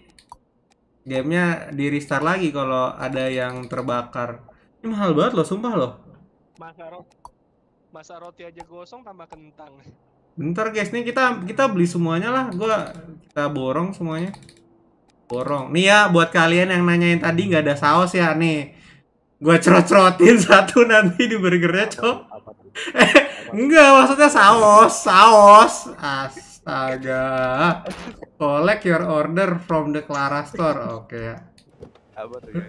S2: gamenya di restart lagi kalau ada yang terbakar. Ini mahal banget loh, sumpah loh masa roti aja gosong tambah kentang bentar guys nih kita kita beli semuanya lah gua kita borong semuanya borong nih ya buat kalian yang nanyain tadi nggak ada saus ya nih gua cerot-cerotin [LAUGHS] satu nanti di burgernya cok [LAUGHS] enggak maksudnya saus saus astaga collect your order from the Clara store oke okay. Ya tuh ya.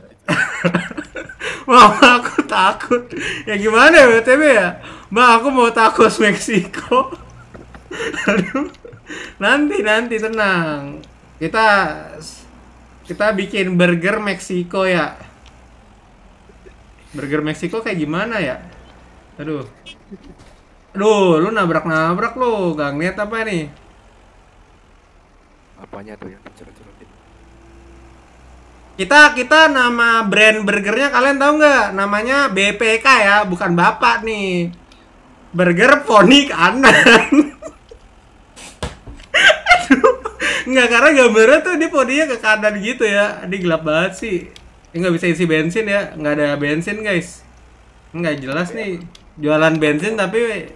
S2: [LAUGHS] Mama aku takut. Ya gimana ya TB ya? Mbak aku mau tacos Meksiko. [LAUGHS] Aduh. Nanti nanti tenang. Kita kita bikin burger Meksiko ya. Burger Meksiko kayak gimana ya? Aduh. Aduh, lu nabrak-nabrak lu. Gang, niat apa nih? Apanya tuh yang cerit-cerit? Kita kita nama brand burgernya kalian tahu nggak? Namanya BPK ya, bukan Bapak nih. Burger Poni kanan. [LAUGHS] Nggak karena gambarnya tuh dia poninya ke kanan gitu ya. Ini gelap banget sih. nggak bisa isi bensin ya, nggak ada bensin guys. Nggak jelas nih jualan bensin tapi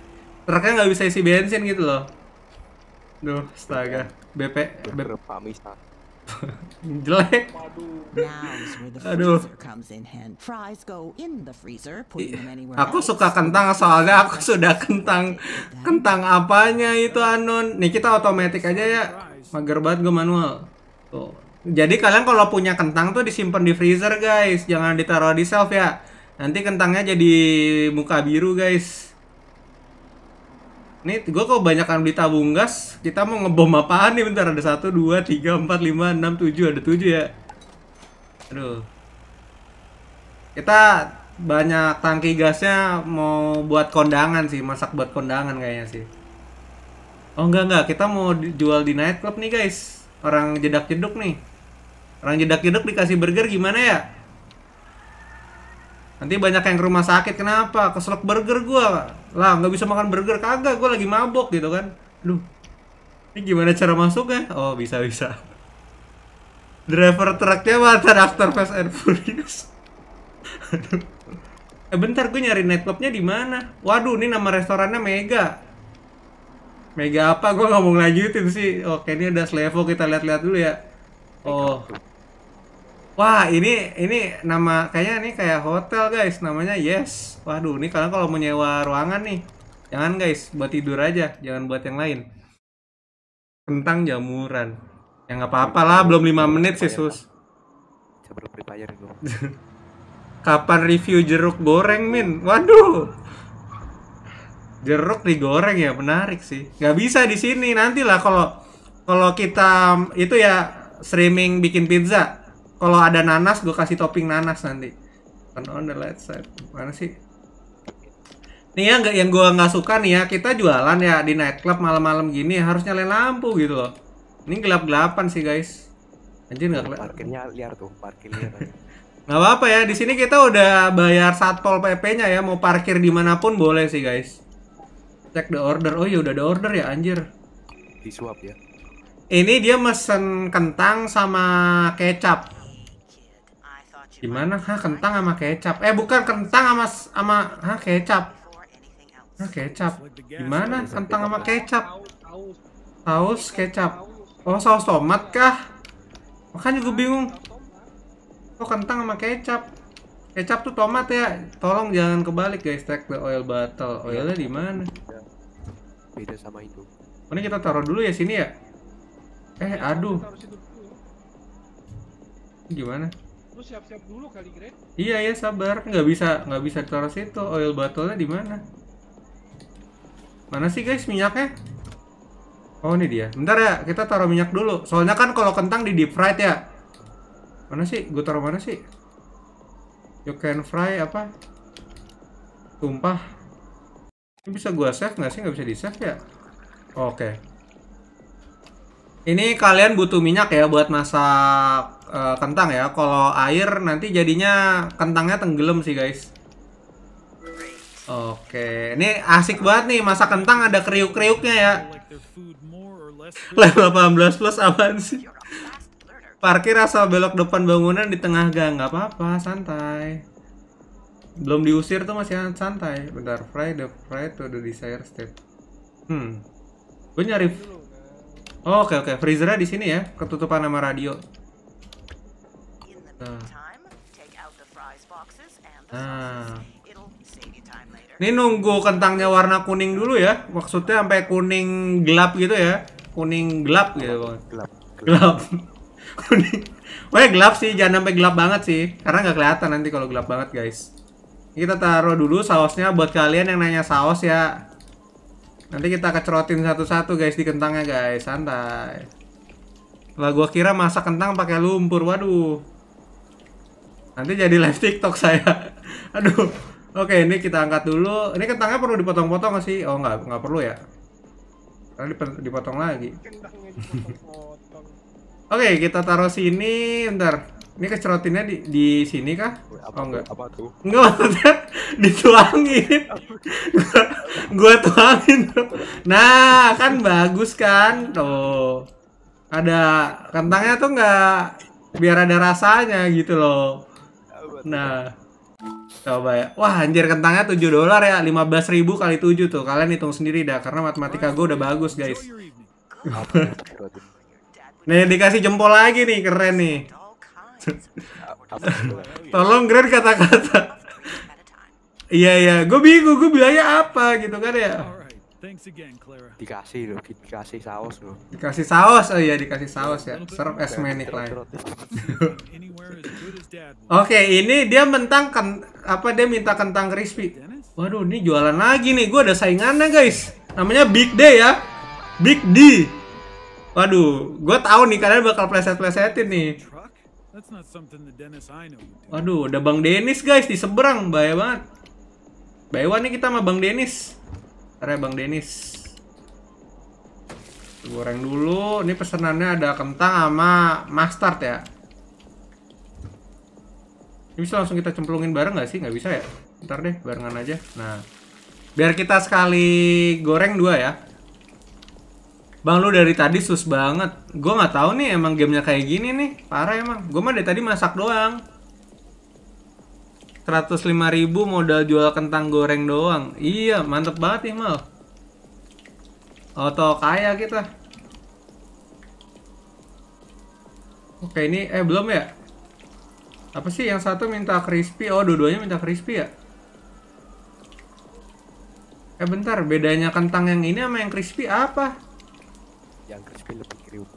S2: truknya nggak bisa isi bensin gitu loh. Duh, astaga. BP, BP. Jelek.
S1: Aduh. Aku suka kentang soalnya aku sudah
S2: kentang kentang apanya itu Anon. Nih kita otomatis aja ya. Mager banget gue manual. Tuh. Jadi kalian kalau punya kentang tuh disimpan di freezer guys, jangan ditaruh di shelf ya. Nanti kentangnya jadi muka biru guys. Nih, gue kok banyakan beli tabung gas. Kita mau ngebom apaan nih? Bentar ada satu, dua, tiga, empat, lima, enam, tujuh. Ada tujuh ya. Aduh. Kita banyak tangki gasnya mau buat kondangan sih, masak buat kondangan kayaknya sih. Oh enggak enggak, kita mau jual di nightclub nih guys. Orang jedak jeduk nih. Orang jedak jeduk dikasih burger gimana ya? Nanti banyak yang ke rumah sakit kenapa? Keselak burger gua. Lah, nggak bisa makan burger kagak, gua lagi mabok gitu kan. Lu. Ini gimana cara masuknya? Oh, bisa bisa. Driver truknya mata after fast and furious. Aduh. Eh bentar gue nyari nightclubnya di mana? Waduh, ini nama restorannya Mega. Mega apa? Gue ngomong mau sih. Oke, ini ada Slevo kita lihat-lihat dulu ya. Oh, Wah ini ini nama kayaknya ini kayak hotel guys namanya Yes. Waduh ini kalian kalau mau nyewa ruangan nih jangan guys buat tidur aja jangan buat yang lain. Kentang jamuran. Ya nggak apa-apa lah belum lima menit sih sus. dulu. [LAUGHS] Kapan review jeruk goreng min? Waduh. Jeruk digoreng ya menarik sih. Nggak bisa di sini nantilah kalau kalau kita itu ya streaming bikin pizza kalau ada nanas gue kasih topping nanas nanti turn kan, on the light side mana sih nih ya nggak yang gue nggak suka nih ya kita jualan ya di nightclub malam-malam gini harus nyalain lampu gitu loh ini gelap-gelapan sih guys anjir nggak kelihatan parkirnya liar tuh parkir liar [LAUGHS] nggak apa-apa ya di sini kita udah bayar satpol pp-nya ya mau parkir dimanapun boleh sih guys cek the order oh ya udah ada order ya anjir disuap ya ini dia mesen kentang sama kecap Gimana? Hah, kentang sama kecap. Eh, bukan kentang sama sama ha kecap. Hah, kecap. Gimana? Kentang sama kecap. Saus kecap. Oh, saus tomat kah? Makanya gue bingung. kok oh, kentang sama kecap. Kecap tuh tomat ya. Tolong jangan kebalik, guys. tag the oil bottle. Oilnya di mana? Beda sama itu. Ini kita taruh dulu ya sini ya. Eh, aduh. Gimana? siap-siap dulu kali Greg. Iya ya sabar, nggak bisa nggak bisa taruh situ. Oil bottle-nya di mana? Mana sih guys minyaknya? Oh ini dia. Bentar ya, kita taruh minyak dulu. Soalnya kan kalau kentang di deep fried ya. Mana sih? Gue taruh mana sih? You can fry apa? Tumpah. Ini bisa gua save nggak sih? Nggak bisa di save ya? Oke. Okay. Ini kalian butuh minyak ya buat masak e, kentang ya. Kalau air nanti jadinya kentangnya tenggelam sih guys. Oke, ini asik banget nih masak kentang ada kriuk-kriuknya ya. Level 18 plus apaan sih? Parkir asal belok depan bangunan di tengah gang, nggak apa-apa, santai. Belum diusir tuh masih santai. Bentar, fry the fry to the desired step. Hmm, gue nyari Oh, oke okay, oke. Okay. Freezernya di sini ya, ketutupan sama radio. Nah. nah. Ini nunggu kentangnya warna kuning dulu ya. Maksudnya sampai kuning gelap gitu ya. Kuning gelap gitu, Gelap. Gelap. [LAUGHS] kuning. Wah, gelap sih, jangan sampai gelap banget sih. Karena nggak kelihatan nanti kalau gelap banget, guys. Kita taruh dulu sausnya buat kalian yang nanya saus ya. Nanti kita kecerotin satu-satu guys di kentangnya guys, santai. Lah gua kira masak kentang pakai lumpur, waduh. Nanti jadi live TikTok saya. [LAUGHS] Aduh. Oke, ini kita angkat dulu. Ini kentangnya perlu dipotong-potong sih? Oh, nggak, nggak perlu ya. Karena dipotong lagi. Oke, kita taruh sini bentar. Ini kecerotinnya di, di sini kah? Apa oh, enggak. apa tuh? Enggak, [LAUGHS] dituangin. [LAUGHS] gua tuangin. Nah, kan bagus kan? Tuh. Ada kentangnya tuh enggak biar ada rasanya gitu loh. Ya, nah. Coba ya. Wah, anjir kentangnya 7 dolar ya. belas ribu kali 7 tuh. Kalian hitung sendiri dah karena matematika gua udah bagus, guys. Nih dikasih jempol lagi nih, keren nih. [LAUGHS] Tolong Grand kata-kata. Iya iya, gue bingung gue bilangnya apa gitu kan ya. Dikasih loh, dikasih saus loh. Dikasih saus, oh iya dikasih saus ya. serap es manik client. Oke, ini dia mentang kan apa dia minta kentang crispy. Waduh, ini jualan lagi nih. Gue ada saingannya guys. Namanya Big D ya. Big D. Waduh, gue tahu nih kalian bakal pleset-plesetin nih.
S1: That's not something the Dennis I know
S2: Waduh, ada Bang Dennis guys di seberang, bahaya banget. Bayuan nih kita sama Bang Dennis. Ntar ya, Bang Dennis. Goreng dulu. Ini pesanannya ada kentang sama mustard ya. Ini bisa langsung kita cemplungin bareng nggak sih? Nggak bisa ya? Ntar deh, barengan aja. Nah, biar kita sekali goreng dua ya. Bang lu dari tadi sus banget. Gua nggak tahu nih emang gamenya kayak gini nih. Parah emang. Gua mah dari tadi masak doang. 105.000 modal jual kentang goreng doang. Iya, mantep banget nih ya, mal. Auto kaya kita. Oke ini eh belum ya. Apa sih yang satu minta crispy? Oh dua-duanya minta crispy ya. Eh bentar, bedanya kentang yang ini sama yang crispy apa?
S1: yang crispy lebih kriuk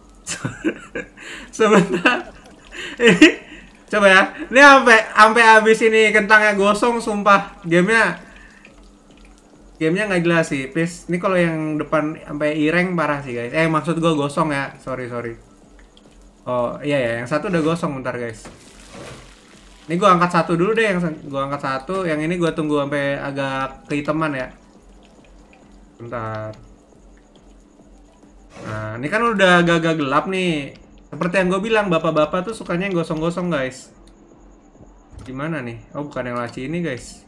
S2: [LAUGHS] sebentar ini coba ya ini sampai sampai habis ini kentangnya gosong sumpah gamenya gamenya nggak jelas sih please ini kalau yang depan sampai ireng parah sih guys eh maksud gue gosong ya sorry sorry oh iya ya yang satu udah gosong bentar guys ini gue angkat satu dulu deh yang gue angkat satu yang ini gue tunggu sampai agak kehitaman ya bentar Nah, ini kan udah agak-agak gelap nih. Seperti yang gue bilang, bapak-bapak tuh sukanya yang gosong-gosong, guys. Gimana nih? Oh, bukan yang laci ini, guys.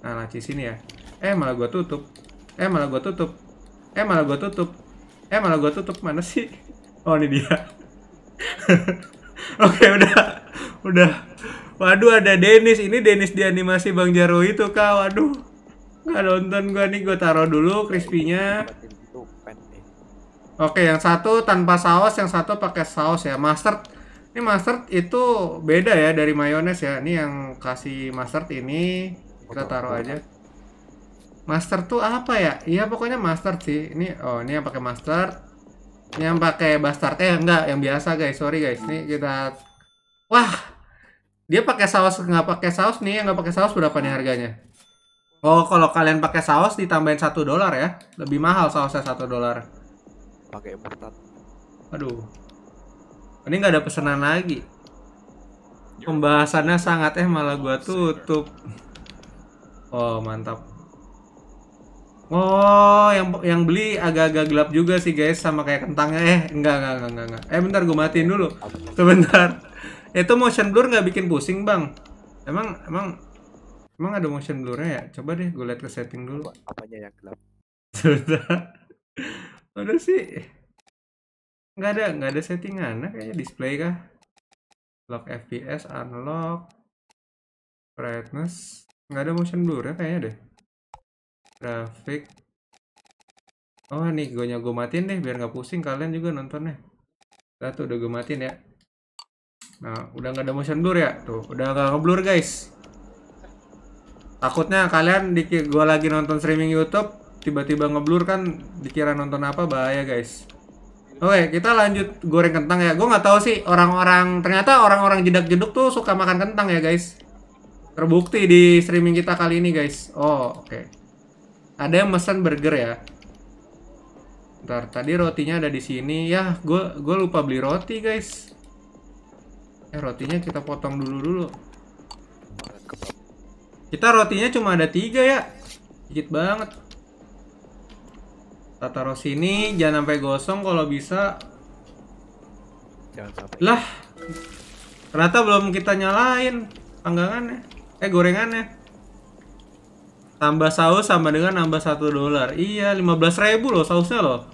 S2: Nah, laci sini ya. Eh, malah gue tutup. Eh, malah gue tutup. Eh, malah gue tutup. Eh, malah gue tutup. Mana sih? [LAUGHS] Oh, ini dia. [LAUGHS] Oke, udah. Udah. Waduh, ada Dennis. Ini Dennis di animasi Bang Jaro itu, Kak. Waduh. Nggak nonton gue nih. Gue taruh dulu crispy-nya. Oke, yang satu tanpa saus, yang satu pakai saus ya. Mustard. Ini mustard itu beda ya dari mayones ya. Ini yang kasih mustard ini kita taruh aja. Mustard tuh apa ya? Iya pokoknya mustard sih. Ini oh ini yang pakai mustard. Ini yang pakai bastard eh enggak yang biasa guys. Sorry guys. Ini kita Wah. Dia pakai saus nggak pakai saus nih yang nggak pakai saus berapa nih harganya? Oh, kalau kalian pakai saus ditambahin satu dolar ya. Lebih mahal sausnya satu dolar pakai murtad aduh ini nggak ada pesanan lagi pembahasannya sangat eh malah gua tutup oh mantap Oh, yang yang beli agak-agak gelap juga sih guys, sama kayak kentangnya. Eh, enggak enggak enggak enggak. enggak. Eh, bentar gua matiin dulu. Sebentar. Itu motion blur nggak bikin pusing, Bang. Emang emang emang ada motion blurnya ya? Coba deh gua lihat ke setting dulu. Apanya yang gelap? [LAUGHS] Sebentar. Udah sih. Nggak ada, nggak ada settingan. Nah, kayaknya display kah? Lock FPS, unlock, brightness. Nggak ada motion blur ya kayaknya deh. Grafik. Oh nih, gue gue matiin deh biar nggak pusing kalian juga nontonnya. tuh udah gue matiin ya. Nah, udah nggak ada motion blur ya? Tuh, udah nggak ngeblur guys. Takutnya kalian dikit gue lagi nonton streaming YouTube, tiba-tiba ngeblur kan dikira nonton apa bahaya guys Oke, kita lanjut goreng kentang ya. Gue nggak tahu sih orang-orang ternyata orang-orang jedak-jeduk tuh suka makan kentang ya guys. Terbukti di streaming kita kali ini guys. Oh, oke. Okay. Ada yang mesen burger ya. Ntar tadi rotinya ada di sini. Ya, gue gue lupa beli roti guys. Eh rotinya kita potong dulu dulu. Kita rotinya cuma ada tiga ya. Dikit banget. Tata sini jangan sampai gosong kalau bisa. Jangan sampai. Lah. Ternyata belum kita nyalain panggangannya. Eh gorengannya. Tambah saus sama dengan nambah satu dolar. Iya, 15 ribu loh sausnya loh.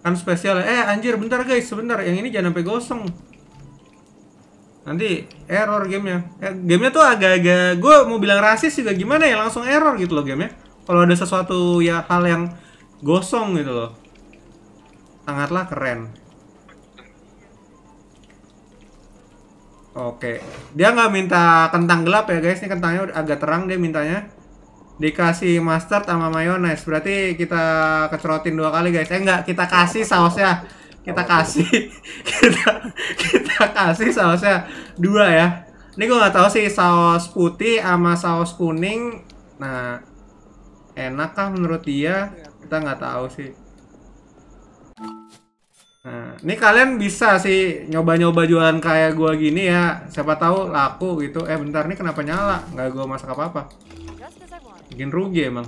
S2: Kan spesial. Eh anjir bentar guys, sebentar. Yang ini jangan sampai gosong. Nanti error gamenya. Eh, gamenya tuh agak-agak gue mau bilang rasis juga gimana ya langsung error gitu loh gamenya. Kalau ada sesuatu ya hal yang gosong gitu loh sangatlah keren Oke, dia nggak minta kentang gelap ya guys, ini kentangnya udah agak terang dia mintanya dikasih mustard sama mayones. Berarti kita kecerotin dua kali guys. Eh nggak, kita kasih sausnya, kita kasih, [LAUGHS] kita kita kasih sausnya dua ya. Ini gue nggak tahu sih saus putih sama saus kuning. Nah, enak kah menurut dia? kita nggak tahu sih Nah, ini kalian bisa sih nyoba-nyoba jualan kayak gua gini ya. Siapa tahu laku gitu. Eh bentar nih kenapa nyala? Nggak gua masak apa-apa. Bikin rugi emang.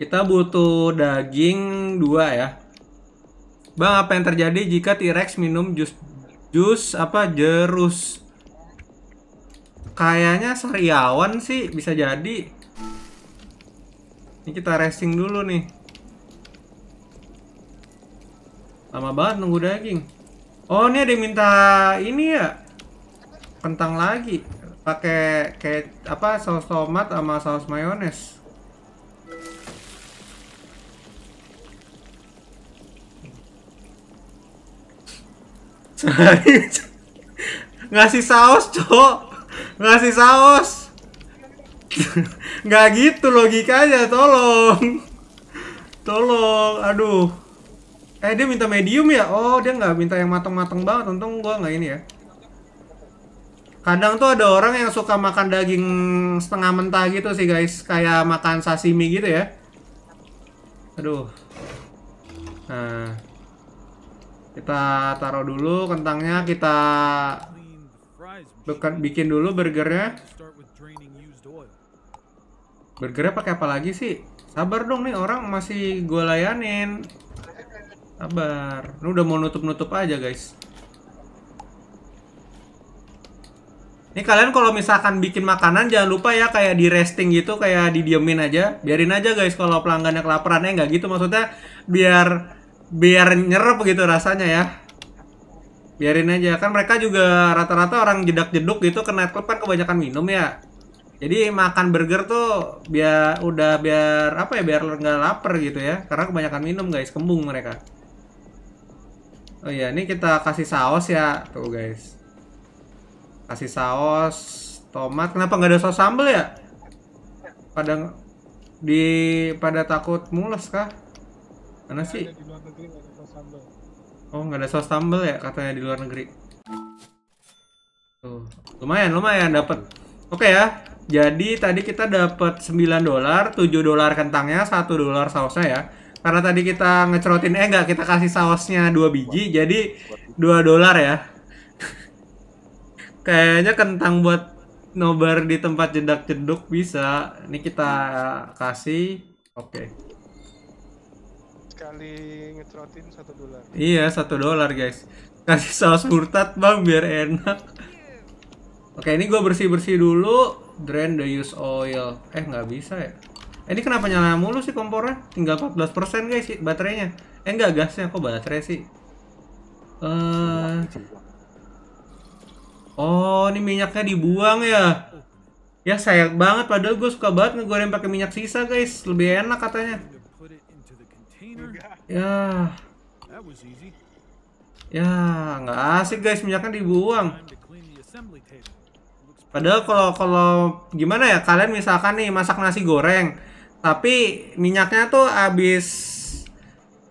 S2: Kita butuh daging dua ya. Bang, apa yang terjadi jika T-Rex minum jus jus apa jerus? Kayaknya seriawan sih bisa jadi. Ini kita racing dulu nih. Lama banget nunggu daging. Oh, ini ada yang minta ini ya. Kentang lagi. Pakai kayak apa saus tomat sama saus mayones. Sehari [LAUGHS] ngasih saus, Cok. Ngasih saus. [LAUGHS] nggak gitu logikanya tolong tolong aduh eh dia minta medium ya oh dia nggak minta yang matang-matang banget untung gue nggak ini ya kadang tuh ada orang yang suka makan daging setengah mentah gitu sih guys kayak makan sashimi gitu ya aduh nah kita taruh dulu kentangnya kita bikin dulu burgernya Burgernya pakai apa lagi sih? Sabar dong nih orang masih gue layanin. Sabar. lu udah mau nutup-nutup aja guys. Ini kalian kalau misalkan bikin makanan jangan lupa ya kayak di resting gitu kayak didiemin aja. Biarin aja guys kalau pelanggannya kelaparan ya nggak gitu maksudnya biar biar nyerap gitu rasanya ya. Biarin aja kan mereka juga rata-rata orang jedak-jeduk gitu kena nightclub kan kebanyakan minum ya. Jadi makan burger tuh biar udah biar apa ya biar nggak lapar gitu ya. Karena kebanyakan minum guys, kembung mereka. Oh iya, ini kita kasih saus ya, tuh guys. Kasih saus tomat. Kenapa nggak ada saus sambal ya? Pada di pada takut mules kah? Mana sih? Oh nggak ada saus sambal ya katanya di luar negeri. Tuh lumayan lumayan dapat. Oke okay, ya, jadi tadi kita dapat 9 dolar, 7 dolar kentangnya, 1 dolar sausnya ya. Karena tadi kita ngecerotin eh enggak kita kasih sausnya 2 biji jadi 2 dolar ya. [LAUGHS] Kayaknya kentang buat nobar di tempat jedak jeduk bisa. Ini kita kasih. Oke. Okay. Sekali ngecerotin 1 dolar. Iya, 1 dolar guys. Kasih saus murtad Bang biar enak. Oke, ini gue bersih-bersih dulu. Drain the use oil. Eh, nggak bisa ya. Eh, ini kenapa nyala mulu sih kompornya? Tinggal 14% guys sih baterainya. Eh, nggak gasnya. Kok baterai sih? Eh... Uh... Oh, ini minyaknya dibuang ya? Ya, sayang banget. Padahal gue suka banget ngegoreng pakai minyak sisa, guys. Lebih enak katanya. Ya... Ya, nggak asik guys. Minyaknya dibuang. Padahal kalau kalau gimana ya kalian misalkan nih masak nasi goreng tapi minyaknya tuh habis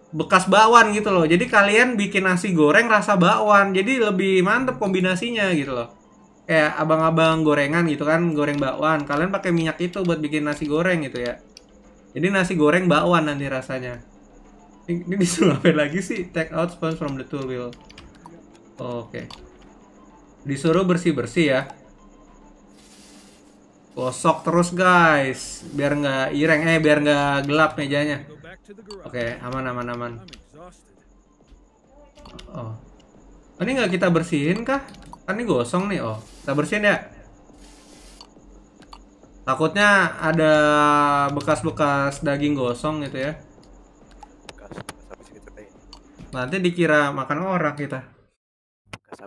S2: bekas bakwan gitu loh. Jadi kalian bikin nasi goreng rasa bakwan. Jadi lebih mantep kombinasinya gitu loh. Kayak abang-abang gorengan gitu kan, goreng bakwan. Kalian pakai minyak itu buat bikin nasi goreng gitu ya. Jadi nasi goreng bakwan nanti rasanya. Ini, ini disuruh apa lagi sih? Take out sponge from the tool wheel. Oh, Oke. Okay. Disuruh bersih-bersih ya. Gosok terus guys, biar nggak ireng eh biar nggak gelap mejanya. Oke, okay, aman aman aman. Oh. Ini nggak kita bersihin kah? Kan ini gosong nih, oh. Kita bersihin ya. Takutnya ada bekas-bekas daging gosong gitu ya. Nanti dikira makan orang kita. Bekas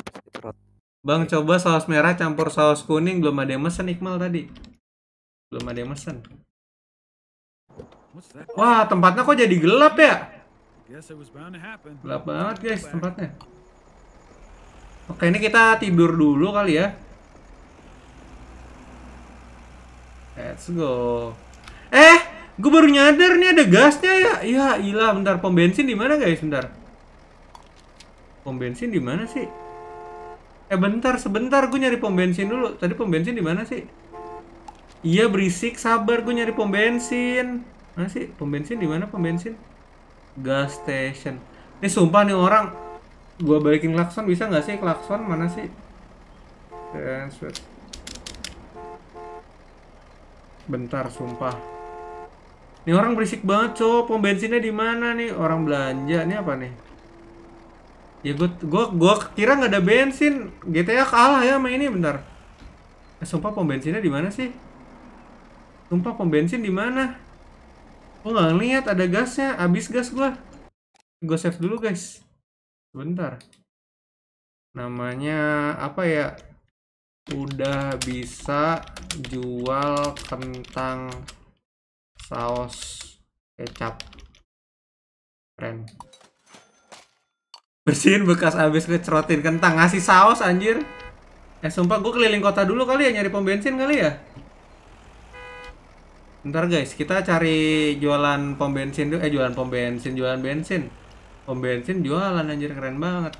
S2: Bang coba saus merah campur saus kuning belum ada yang mesen Iqbal tadi. Belum ada yang mesen. Wah, tempatnya kok jadi gelap ya?
S3: Gelap banget guys tempatnya.
S2: Oke, ini kita tidur dulu kali ya. Let's go. Eh, gue baru nyadar nih ada gasnya ya. Ya, ilah bentar pom bensin di mana guys, bentar. Pom bensin di mana sih? Eh bentar, sebentar gue nyari pom bensin dulu. Tadi pom bensin di mana sih? Iya berisik, sabar gue nyari pom bensin. Mana sih pom bensin di mana pom bensin? Gas station. Ini eh, sumpah nih orang. Gua balikin klakson bisa nggak sih klakson mana sih? Transfer. Bentar sumpah. ini orang berisik banget, cowok. Pom bensinnya di mana nih? Orang belanja nih apa nih? Ya gue gua gua kira nggak ada bensin. GTA kalah ya sama ini bentar. Eh, sumpah pom bensinnya di mana sih? Sumpah pom bensin di mana? Gue nggak ngeliat ada gasnya. Abis gas gua Gue save dulu guys. Bentar. Namanya apa ya? Udah bisa jual kentang saus kecap. Keren bersihin bekas abis ngecerotin kentang ngasih saus anjir eh sumpah gue keliling kota dulu kali ya nyari pom bensin kali ya ntar guys kita cari jualan pom bensin dulu eh jualan pom bensin jualan bensin pom bensin jualan anjir keren banget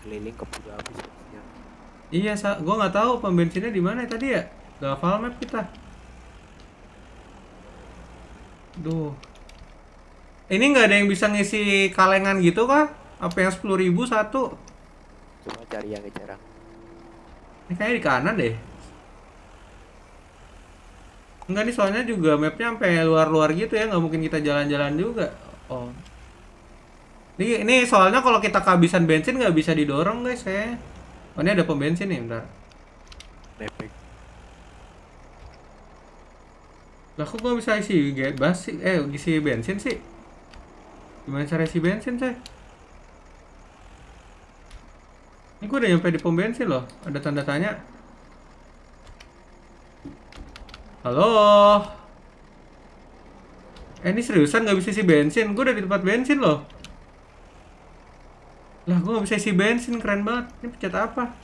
S2: keliling keburu abis ya. iya gue nggak tahu pom bensinnya di mana tadi ya gak hafal map kita duh ini nggak ada yang bisa ngisi kalengan gitu kah apa yang sepuluh ribu satu? Cuma cari yang jarang. Ini kayaknya di kanan deh. Enggak nih soalnya juga mapnya sampai luar-luar gitu ya nggak mungkin kita jalan-jalan juga. Oh. Ini, ini soalnya kalau kita kehabisan bensin nggak bisa didorong guys ya. Oh ini ada pom bensin nih bentar. Epic. Lah kok gak bisa isi gas sih? eh isi bensin sih? Gimana cara isi bensin, sih? Ini gue udah nyampe di pom bensin loh. Ada tanda tanya. Halo? Eh ini seriusan gak bisa isi bensin? Gue udah di tempat bensin loh. Lah gue gak bisa isi bensin, keren banget. Ini pencet apa?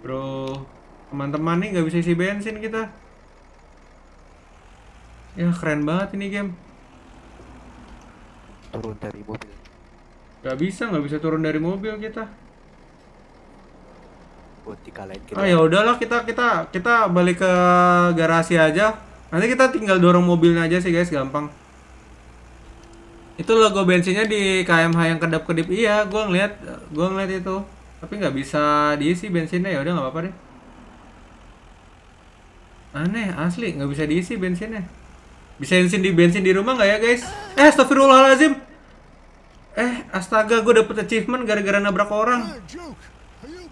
S2: Bro, teman-teman nih gak bisa isi bensin kita. Ya keren banget ini game. Turun dari mobil. Gak bisa, gak bisa turun dari mobil kita ayo dikalahin kita. Oh, ya udahlah kita kita kita balik ke garasi aja. Nanti kita tinggal dorong mobilnya aja sih guys, gampang. Itu logo bensinnya di KMH yang kedap-kedip. Iya, gua ngeliat gua ngeliat itu. Tapi nggak bisa diisi bensinnya ya udah nggak apa-apa deh. Aneh, asli nggak bisa diisi bensinnya. Bisa bensin di bensin di rumah nggak ya guys? Eh, astagfirullahalazim. Eh, astaga, gue dapet achievement gara-gara nabrak orang.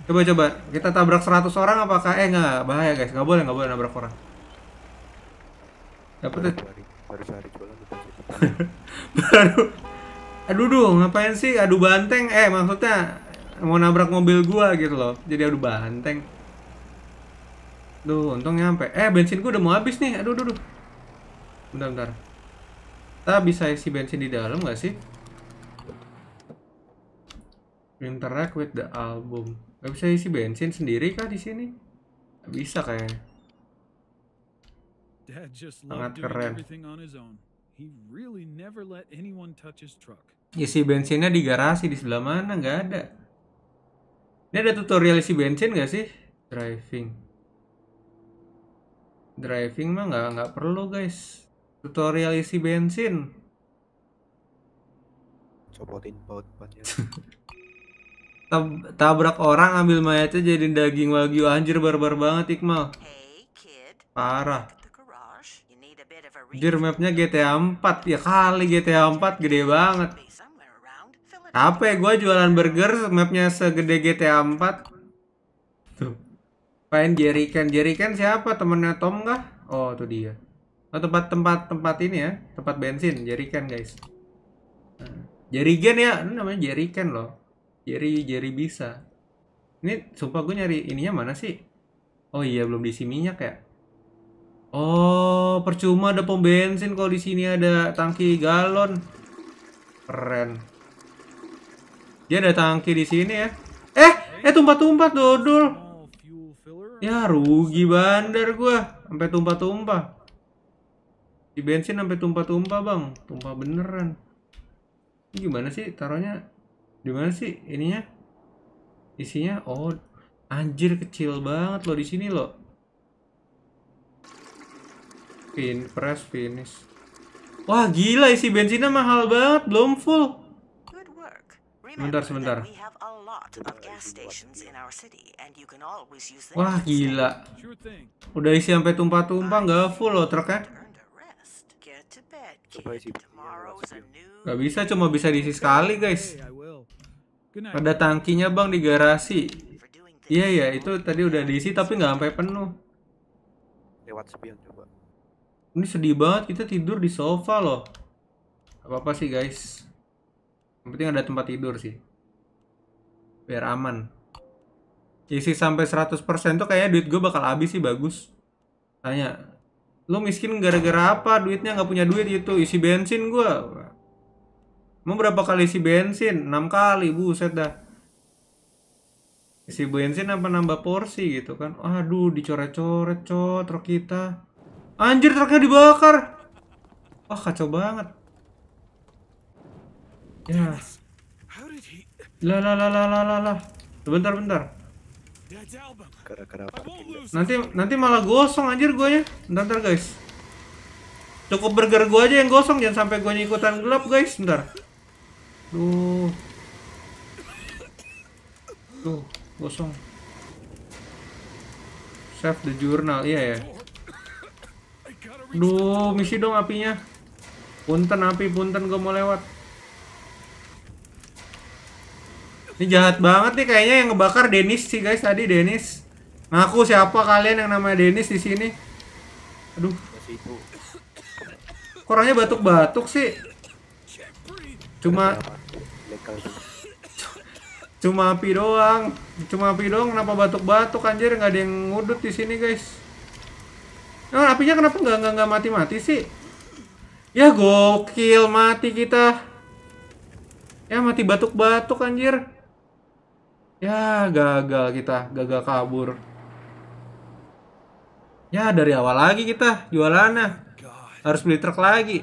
S2: Coba coba, kita tabrak 100 orang apakah eh enggak bahaya guys, nggak boleh nggak boleh nabrak orang. Dapat baru, ya? baru sehari [LAUGHS] baru aduh duh ngapain sih adu banteng eh maksudnya mau nabrak mobil gua gitu loh jadi adu banteng duh untung nyampe eh bensin gua udah mau habis nih aduh duh bentar bentar kita bisa isi bensin di dalam gak sih interact with the album Gak bisa isi bensin sendiri kah di sini? Gak bisa kayaknya.
S3: Sangat keren.
S2: Isi bensinnya di garasi di sebelah mana? Gak ada. Ini ada tutorial isi bensin gak sih? Driving. Driving mah nggak nggak perlu guys. Tutorial isi bensin.
S1: Copotin baut bautnya [LAUGHS]
S2: tabrak orang ambil mayatnya jadi daging wagyu anjir barbar banget Iqmal parah anjir mapnya GTA 4 ya kali GTA 4 gede banget apa ya gue jualan burger mapnya segede GTA 4 tuh main jerikan jerikan siapa temennya Tom kah oh tuh dia oh tempat tempat tempat ini ya tempat bensin jerikan guys nah, jerigen ya ini namanya jerikan loh Jerry Jerry bisa ini sumpah gue nyari ininya mana sih oh iya belum diisi minyak ya oh percuma ada pom bensin kalau di sini ada tangki galon keren dia ada tangki di sini ya eh eh tumpah-tumpah dodol ya rugi bandar gua sampai tumpah-tumpah di bensin sampai tumpah-tumpah bang tumpah beneran ini gimana sih taruhnya di mana sih ininya isinya oh anjir kecil banget lo di sini lo pin press finish wah gila isi bensinnya mahal banget belum full sebentar sebentar wah gila udah isi sampai tumpah-tumpah nggak full lo truknya nggak bisa cuma bisa diisi sekali guys ada ya? tangkinya bang di garasi. Iya ya, iya itu tadi udah diisi tapi nggak sampai penuh. Lewat spion coba. Ini sedih banget kita tidur di sofa loh. Apa apa sih guys? Yang penting ada tempat tidur sih. Biar aman. Isi sampai 100% tuh kayaknya duit gue bakal habis sih bagus. Tanya, lo miskin gara-gara apa? Duitnya nggak punya duit itu isi bensin gue Mau berapa kali isi bensin? 6 kali, buset dah. Isi bensin apa nambah porsi gitu kan. Aduh, dicoret-coret, cot, truk kita. Anjir, truknya dibakar. Wah, kacau banget. Ya. Lah, lah, lah, lah, lah, lah. Bentar, bentar. Nanti nanti malah gosong anjir guanya. Bentar, bentar guys. Cukup burger gua aja yang gosong jangan sampai gua ikutan gelap guys. Bentar. Duh. Duh, kosong. Save the journal, iya ya. Duh, misi dong apinya. Punten api, punten gue mau lewat. Ini jahat banget nih kayaknya yang ngebakar Dennis sih guys tadi Dennis. Ngaku siapa kalian yang namanya Dennis di sini? Aduh. Kurangnya batuk-batuk sih. Cuma kali gitu. cuma api doang cuma api doang kenapa batuk-batuk anjir nggak ada yang ngudut di sini guys nah oh, apinya kenapa nggak nggak nggak mati-mati sih ya gokil mati kita ya mati batuk-batuk anjir ya gagal kita gagal kabur ya dari awal lagi kita jualannya harus beli truk lagi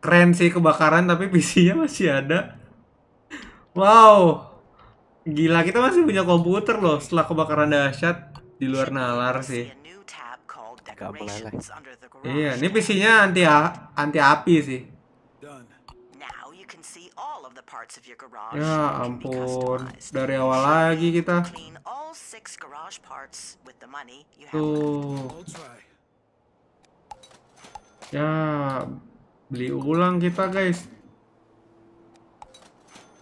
S2: keren sih kebakaran tapi [LAUGHS] PC-nya masih ada. Wow. Gila, kita masih punya komputer loh setelah kebakaran dahsyat di luar nalar sih. Iya, ini PC-nya anti anti api sih. Ya ampun, dari awal lagi kita. Tuh. Ya, Beli ulang kita guys.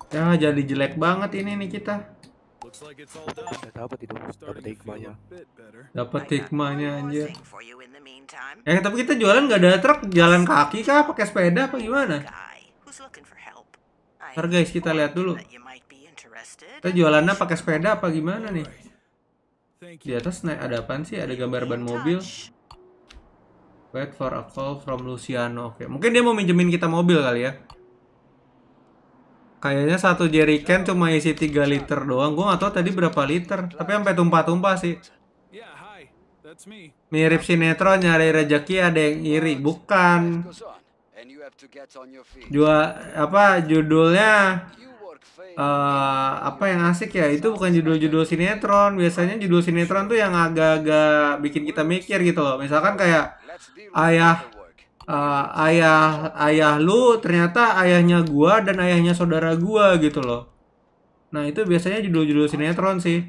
S2: Ya jadi jelek banget ini nih kita. Dapat itu, dapat hikmahnya. Dapat hikmahnya anjir. Eh tapi kita jualan nggak ada truk, jalan kaki kah? Pakai sepeda apa gimana? Ntar guys kita lihat dulu. Kita jualannya pakai sepeda apa gimana nih? Di atas naik ada apa sih? Ada gambar ban mobil. Wait for a call from Luciano. Oke, mungkin dia mau minjemin kita mobil kali ya. Kayaknya satu jerrycan cuma isi 3 liter doang. Gue gak tau tadi berapa liter. Tapi sampai tumpah-tumpah sih. Mirip sinetron nyari rejeki ada yang iri. Bukan. Jua, apa judulnya uh, apa yang asik ya itu bukan judul-judul sinetron biasanya judul sinetron tuh yang agak-agak bikin kita mikir gitu loh misalkan kayak ayah uh, ayah ayah lu ternyata ayahnya gua dan ayahnya saudara gua gitu loh. Nah, itu biasanya judul-judul sinetron sih.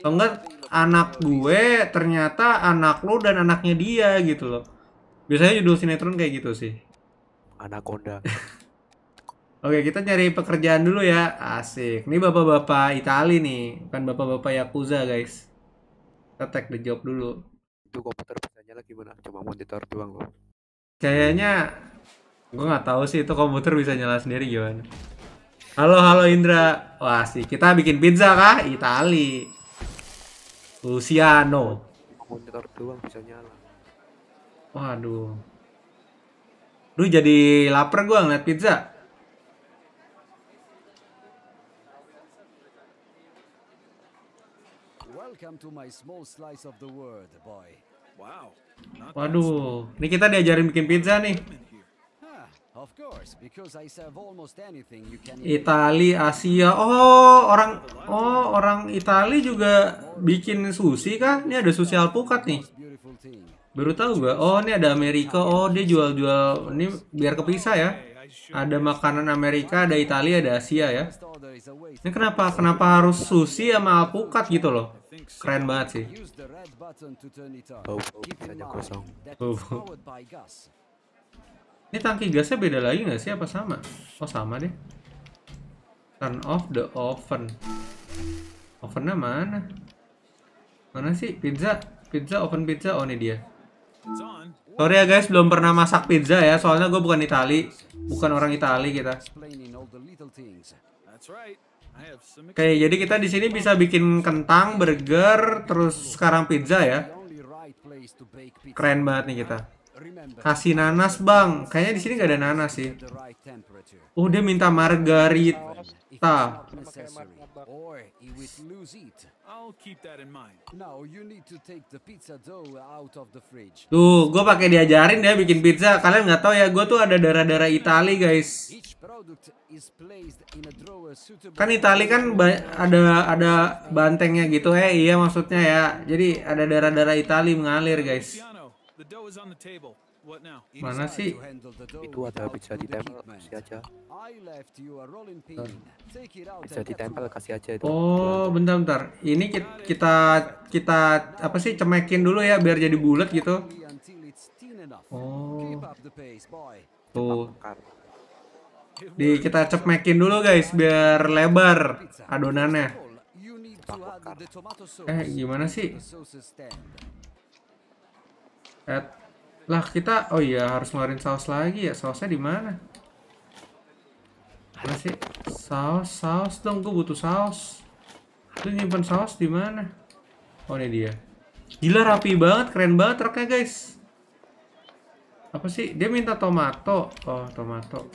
S2: Atau enggak anak gue ternyata anak lu dan anaknya dia gitu loh. Biasanya judul sinetron kayak gitu sih. Anak Anaconda. [LAUGHS] Oke, kita nyari pekerjaan dulu ya. Asik. Nih bapak-bapak Itali nih, kan bapak-bapak Yakuza, guys. Kita tag the job dulu. Itu komputer Ella gimana? Cuma monitor doang loh. Kayaknya gue nggak tahu sih itu komputer bisa nyala sendiri gimana. Halo halo Indra. Wah sih kita bikin pizza kah? Itali. Luciano. Monitor doang bisa nyala. Waduh. Lu jadi lapar gue ngeliat pizza.
S4: Welcome to my small slice of the world, boy. Wow. Waduh,
S2: ini kita diajarin bikin pizza nih. Itali, Asia. Oh, orang oh, orang Itali juga bikin sushi kah? Ini ada sushi alpukat nih. Baru tahu gua. Oh, ini ada Amerika. Oh, dia jual-jual ini biar kepisah ya. Ada makanan Amerika, ada Italia, ada Asia ya. Ini kenapa kenapa harus sushi sama alpukat gitu loh? keren banget sih oh, kosong oh. ini tangki gasnya beda lagi nggak sih apa sama oh sama deh turn off the oven ovennya mana mana sih pizza pizza oven pizza oh ini dia Sorry ya guys, belum pernah masak pizza ya, soalnya gue bukan Itali, bukan orang Itali kita. Oke, jadi kita di sini bisa bikin kentang, burger, terus sekarang pizza ya. Keren banget nih kita. Kasih nanas, Bang. Kayaknya di sini nggak ada nanas sih. Oh, dia minta margarita.
S4: I'll keep that in mind. Now you need to take the pizza dough out
S2: of the fridge. Tuh, gue pakai diajarin ya bikin pizza. Kalian nggak tahu ya, gue tuh ada darah-darah Itali, guys. Kan Itali kan ada ada bantengnya gitu Eh, iya maksudnya ya. Jadi ada darah-darah Itali mengalir, guys. Mana sih? Itu ada bisa ditempel, kasih aja. Bisa ditempel, kasih aja itu. Oh, bentar bentar. Ini kita kita kita apa sih cemekin dulu ya biar jadi bulat gitu. Oh. Tuh. Di kita cemekin dulu guys biar lebar adonannya.
S4: Eh, gimana sih?
S2: Eh, lah kita oh iya harus ngeluarin saus lagi ya. Sausnya di mana? Mana sih? Saus, saus dong. Gue butuh saus. Lu nyimpan saus di mana? Oh ini dia. Gila rapi banget, keren banget truknya guys. Apa sih? Dia minta tomato. Oh tomato.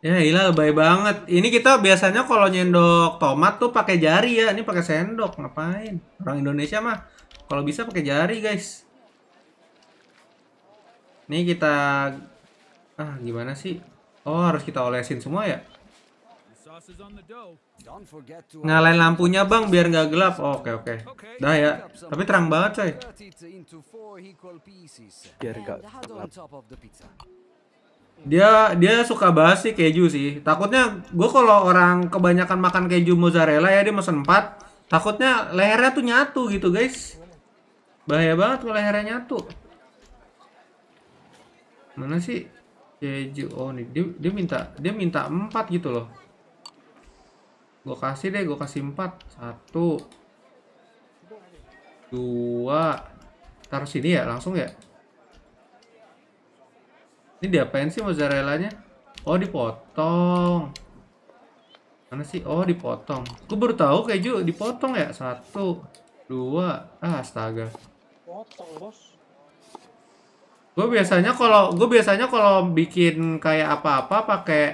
S2: Ya gila lebay banget. Ini kita biasanya kalau nyendok tomat tuh pakai jari ya. Ini pakai sendok ngapain? Orang Indonesia mah kalau bisa pakai jari, guys. Ini kita ah gimana sih? Oh, harus kita olesin semua ya? Ngalain lampunya bang biar nggak gelap. Oke oh, oke. Okay, okay. Dah ya. Tapi terang banget coy. Biar gelap. Dia dia suka basi keju sih. Takutnya gue kalau orang kebanyakan makan keju mozzarella ya dia mau 4 Takutnya lehernya tuh nyatu gitu guys. Bahaya banget kalau lehernya nyatu. Mana sih? Jeju oh nih dia, dia minta dia minta 4 gitu loh. Gue kasih deh, gue kasih 4. 1 2 Taruh sini ya langsung ya. Ini diapain sih mozzarella-nya? Oh, dipotong. Mana sih? Oh, dipotong. Gue baru tahu keju dipotong ya. Satu, dua. Ah, astaga potong bos gue biasanya kalau gue biasanya kalau bikin kayak apa-apa pakai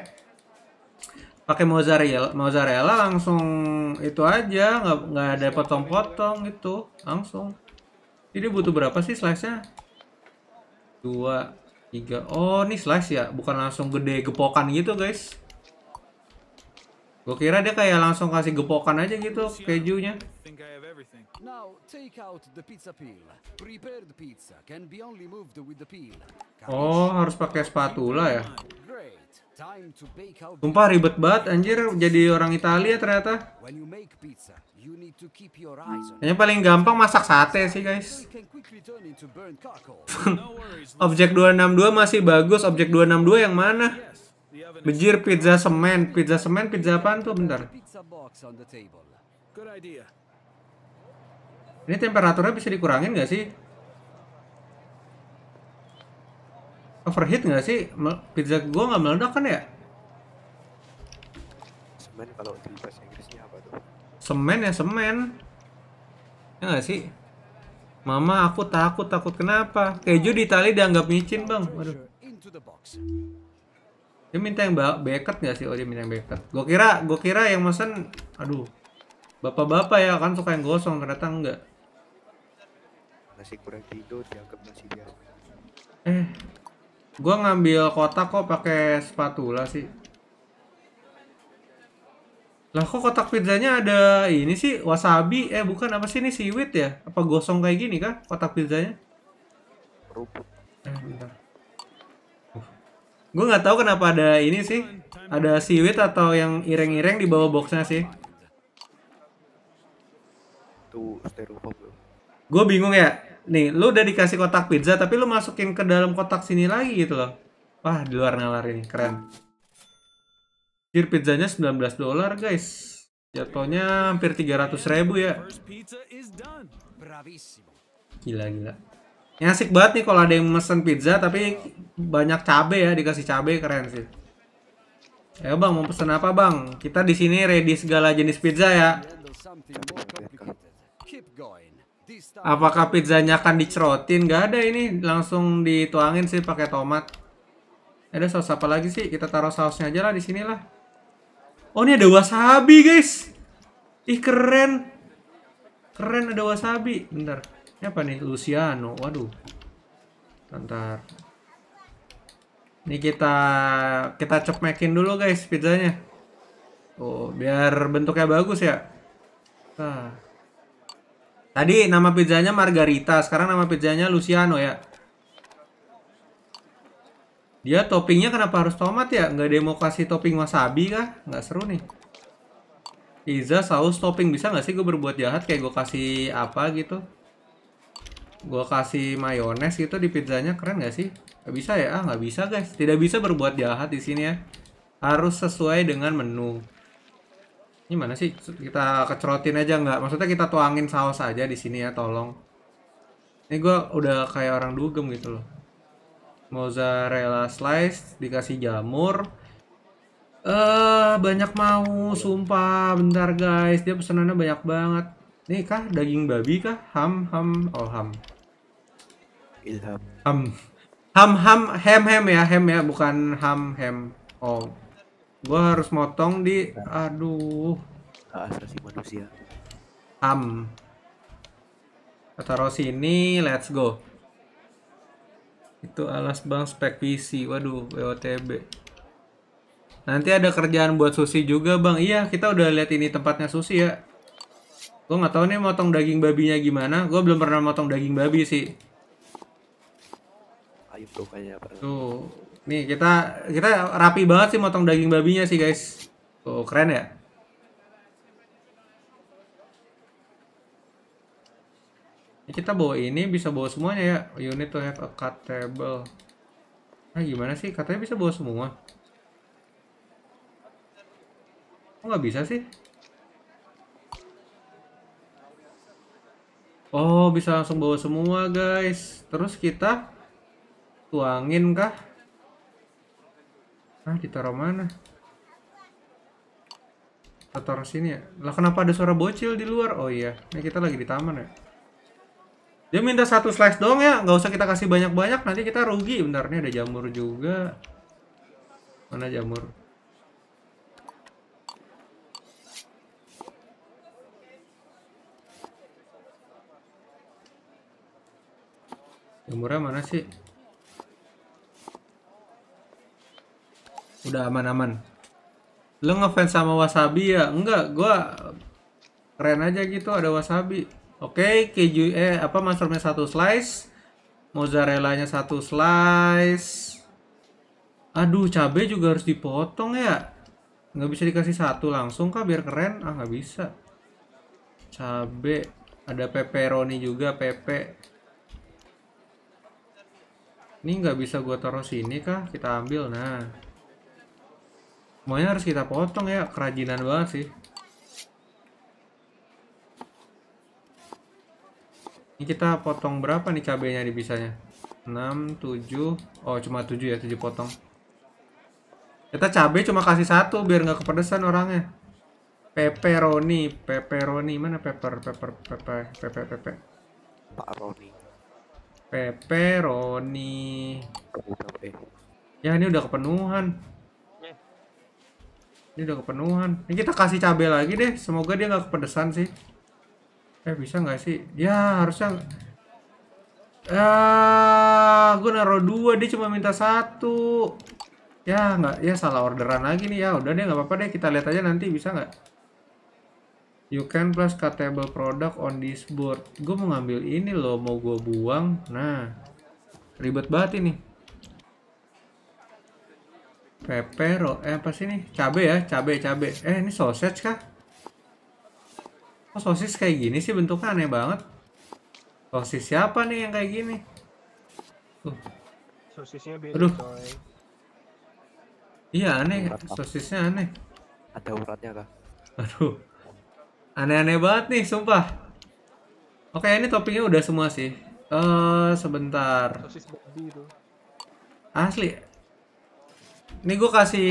S2: pakai mozzarella mozzarella langsung itu aja nggak nggak ada potong-potong gitu langsung jadi butuh berapa sih slice nya dua tiga oh ini slice ya bukan langsung gede gepokan gitu guys gue kira dia kayak langsung kasih gepokan aja gitu kejunya
S4: Now take out the pizza peel. Prepared pizza can be only moved with the peel.
S2: Oh, harus pakai spatula ya. Sumpah ribet banget anjir jadi orang Italia ternyata.
S4: Kayaknya
S2: paling gampang masak sate sih guys. [LAUGHS] objek 262 masih bagus, objek 262 yang mana? Bejir pizza semen, pizza semen, pizza apaan tuh bentar. Ini temperaturnya bisa dikurangin nggak sih? Overheat nggak sih? Pizza gue nggak meledak kan ya?
S1: Semen kalau di bahasa Inggrisnya apa tuh?
S2: Semen ya semen. Ya nggak sih? Mama aku takut takut kenapa? Keju di tali dianggap micin bang. Waduh. Dia minta yang beket nggak sih? Oh dia minta yang beket. Gue kira, gue kira yang mesen, aduh, bapak-bapak ya kan suka yang gosong ternyata enggak masih kurang tidur dianggap masih biasa eh gua ngambil kotak kok pakai spatula sih lah kok kotak pizzanya ada ini sih wasabi eh bukan apa sih ini siwit ya apa gosong kayak gini kah kotak pizzanya eh bentar uh. gue nggak tahu kenapa ada ini sih ada siwit atau yang ireng-ireng di bawah boxnya sih tuh gue bingung ya nih lu udah dikasih kotak pizza tapi lu masukin ke dalam kotak sini lagi gitu loh wah di luar nalar ini keren Jir pizzanya 19 dolar guys jatuhnya hampir 300 ribu ya gila gila yang asik banget nih kalau ada yang mesen pizza tapi banyak cabe ya dikasih cabe keren sih ya bang mau pesen apa bang kita di sini ready segala jenis pizza ya Apakah pizzanya akan dicerotin? Gak ada ini, langsung dituangin sih pakai tomat. Ada saus apa lagi sih? Kita taruh sausnya aja lah di sinilah. Oh ini ada wasabi guys. Ih keren. Keren ada wasabi. bener. Ini apa nih? Luciano. Waduh. Ntar. Ini kita kita cepmekin dulu guys pizzanya. Oh, biar bentuknya bagus ya. Nah. Tadi nama pizzanya Margarita, sekarang nama pizzanya Luciano ya. Dia toppingnya kenapa harus tomat ya? Nggak demo kasih topping wasabi kah? Nggak seru nih. Iza saus topping bisa nggak sih gue berbuat jahat kayak gue kasih apa gitu? Gue kasih mayones gitu di pizzanya keren nggak sih? Nggak bisa ya? Ah nggak bisa guys. Tidak bisa berbuat jahat di sini ya. Harus sesuai dengan menu ini mana sih kita kecerotin aja nggak maksudnya kita tuangin saus aja di sini ya tolong ini gue udah kayak orang dugem gitu loh mozzarella slice dikasih jamur eh uh, banyak mau sumpah bentar guys dia pesanannya banyak banget nih kah daging babi kah ham ham oh ham ilham ham ham ham ham ham ya ham ya bukan ham ham oh Gua harus motong di aduh. Hak ah, asasi manusia. Am. Taruh ini, let's go. Itu alas bang spek PC. Waduh, WOTB. Nanti ada kerjaan buat Susi juga, Bang. Iya, kita udah lihat ini tempatnya Susi ya. gua nggak tahu nih motong daging babinya gimana. gua belum pernah motong daging babi sih lukanya gitu. apa tuh nih kita kita rapi banget sih motong daging babinya sih guys tuh keren ya kita bawa ini bisa bawa semuanya ya you need to have a ya, cut table nah gimana sih katanya bisa bawa semua kok oh, nggak bisa sih oh bisa langsung bawa semua guys terus kita tuangin kah ah ditaruh mana kita taruh sini ya lah kenapa ada suara bocil di luar oh iya ini kita lagi di taman ya dia minta satu slice dong ya nggak usah kita kasih banyak-banyak nanti kita rugi bentar nih ada jamur juga mana jamur jamurnya mana sih udah aman-aman lo ngefans sama wasabi ya enggak gua keren aja gitu ada wasabi oke keju eh apa mushroomnya satu slice mozzarellanya satu slice aduh cabe juga harus dipotong ya nggak bisa dikasih satu langsung kah biar keren ah nggak bisa cabe ada pepperoni juga pepe ini nggak bisa gua taruh sini kah kita ambil nah semuanya harus kita potong ya kerajinan banget sih ini kita potong berapa nih cabenya di bisanya 6, 7 oh cuma 7 ya 7 potong kita cabe cuma kasih satu biar nggak kepedesan orangnya pepperoni pepperoni mana pepper pepper pepper pepper pepper pepperoni pepperoni ya ini udah kepenuhan ini udah kepenuhan. Ini kita kasih cabe lagi deh. Semoga dia nggak kepedesan sih. Eh bisa nggak sih? Ya harusnya. Ah, ya, gue naruh dua dia cuma minta satu. Ya nggak, ya salah orderan lagi nih ya. Udah deh nggak apa-apa deh. Kita lihat aja nanti bisa nggak. You can plus table product on this board. Gue mau ngambil ini loh, mau gue buang. Nah, ribet banget ini pepero eh apa sih nih cabe ya cabe cabe eh ini sausage kah oh, sosis kayak gini sih bentuknya aneh banget sosis siapa nih yang kayak gini tuh sosisnya beda Aduh. coy iya aneh sosisnya aneh ada uratnya kah aduh aneh-aneh banget nih sumpah oke ini toppingnya udah semua sih eh uh, sebentar sosis babi itu asli ini gue kasih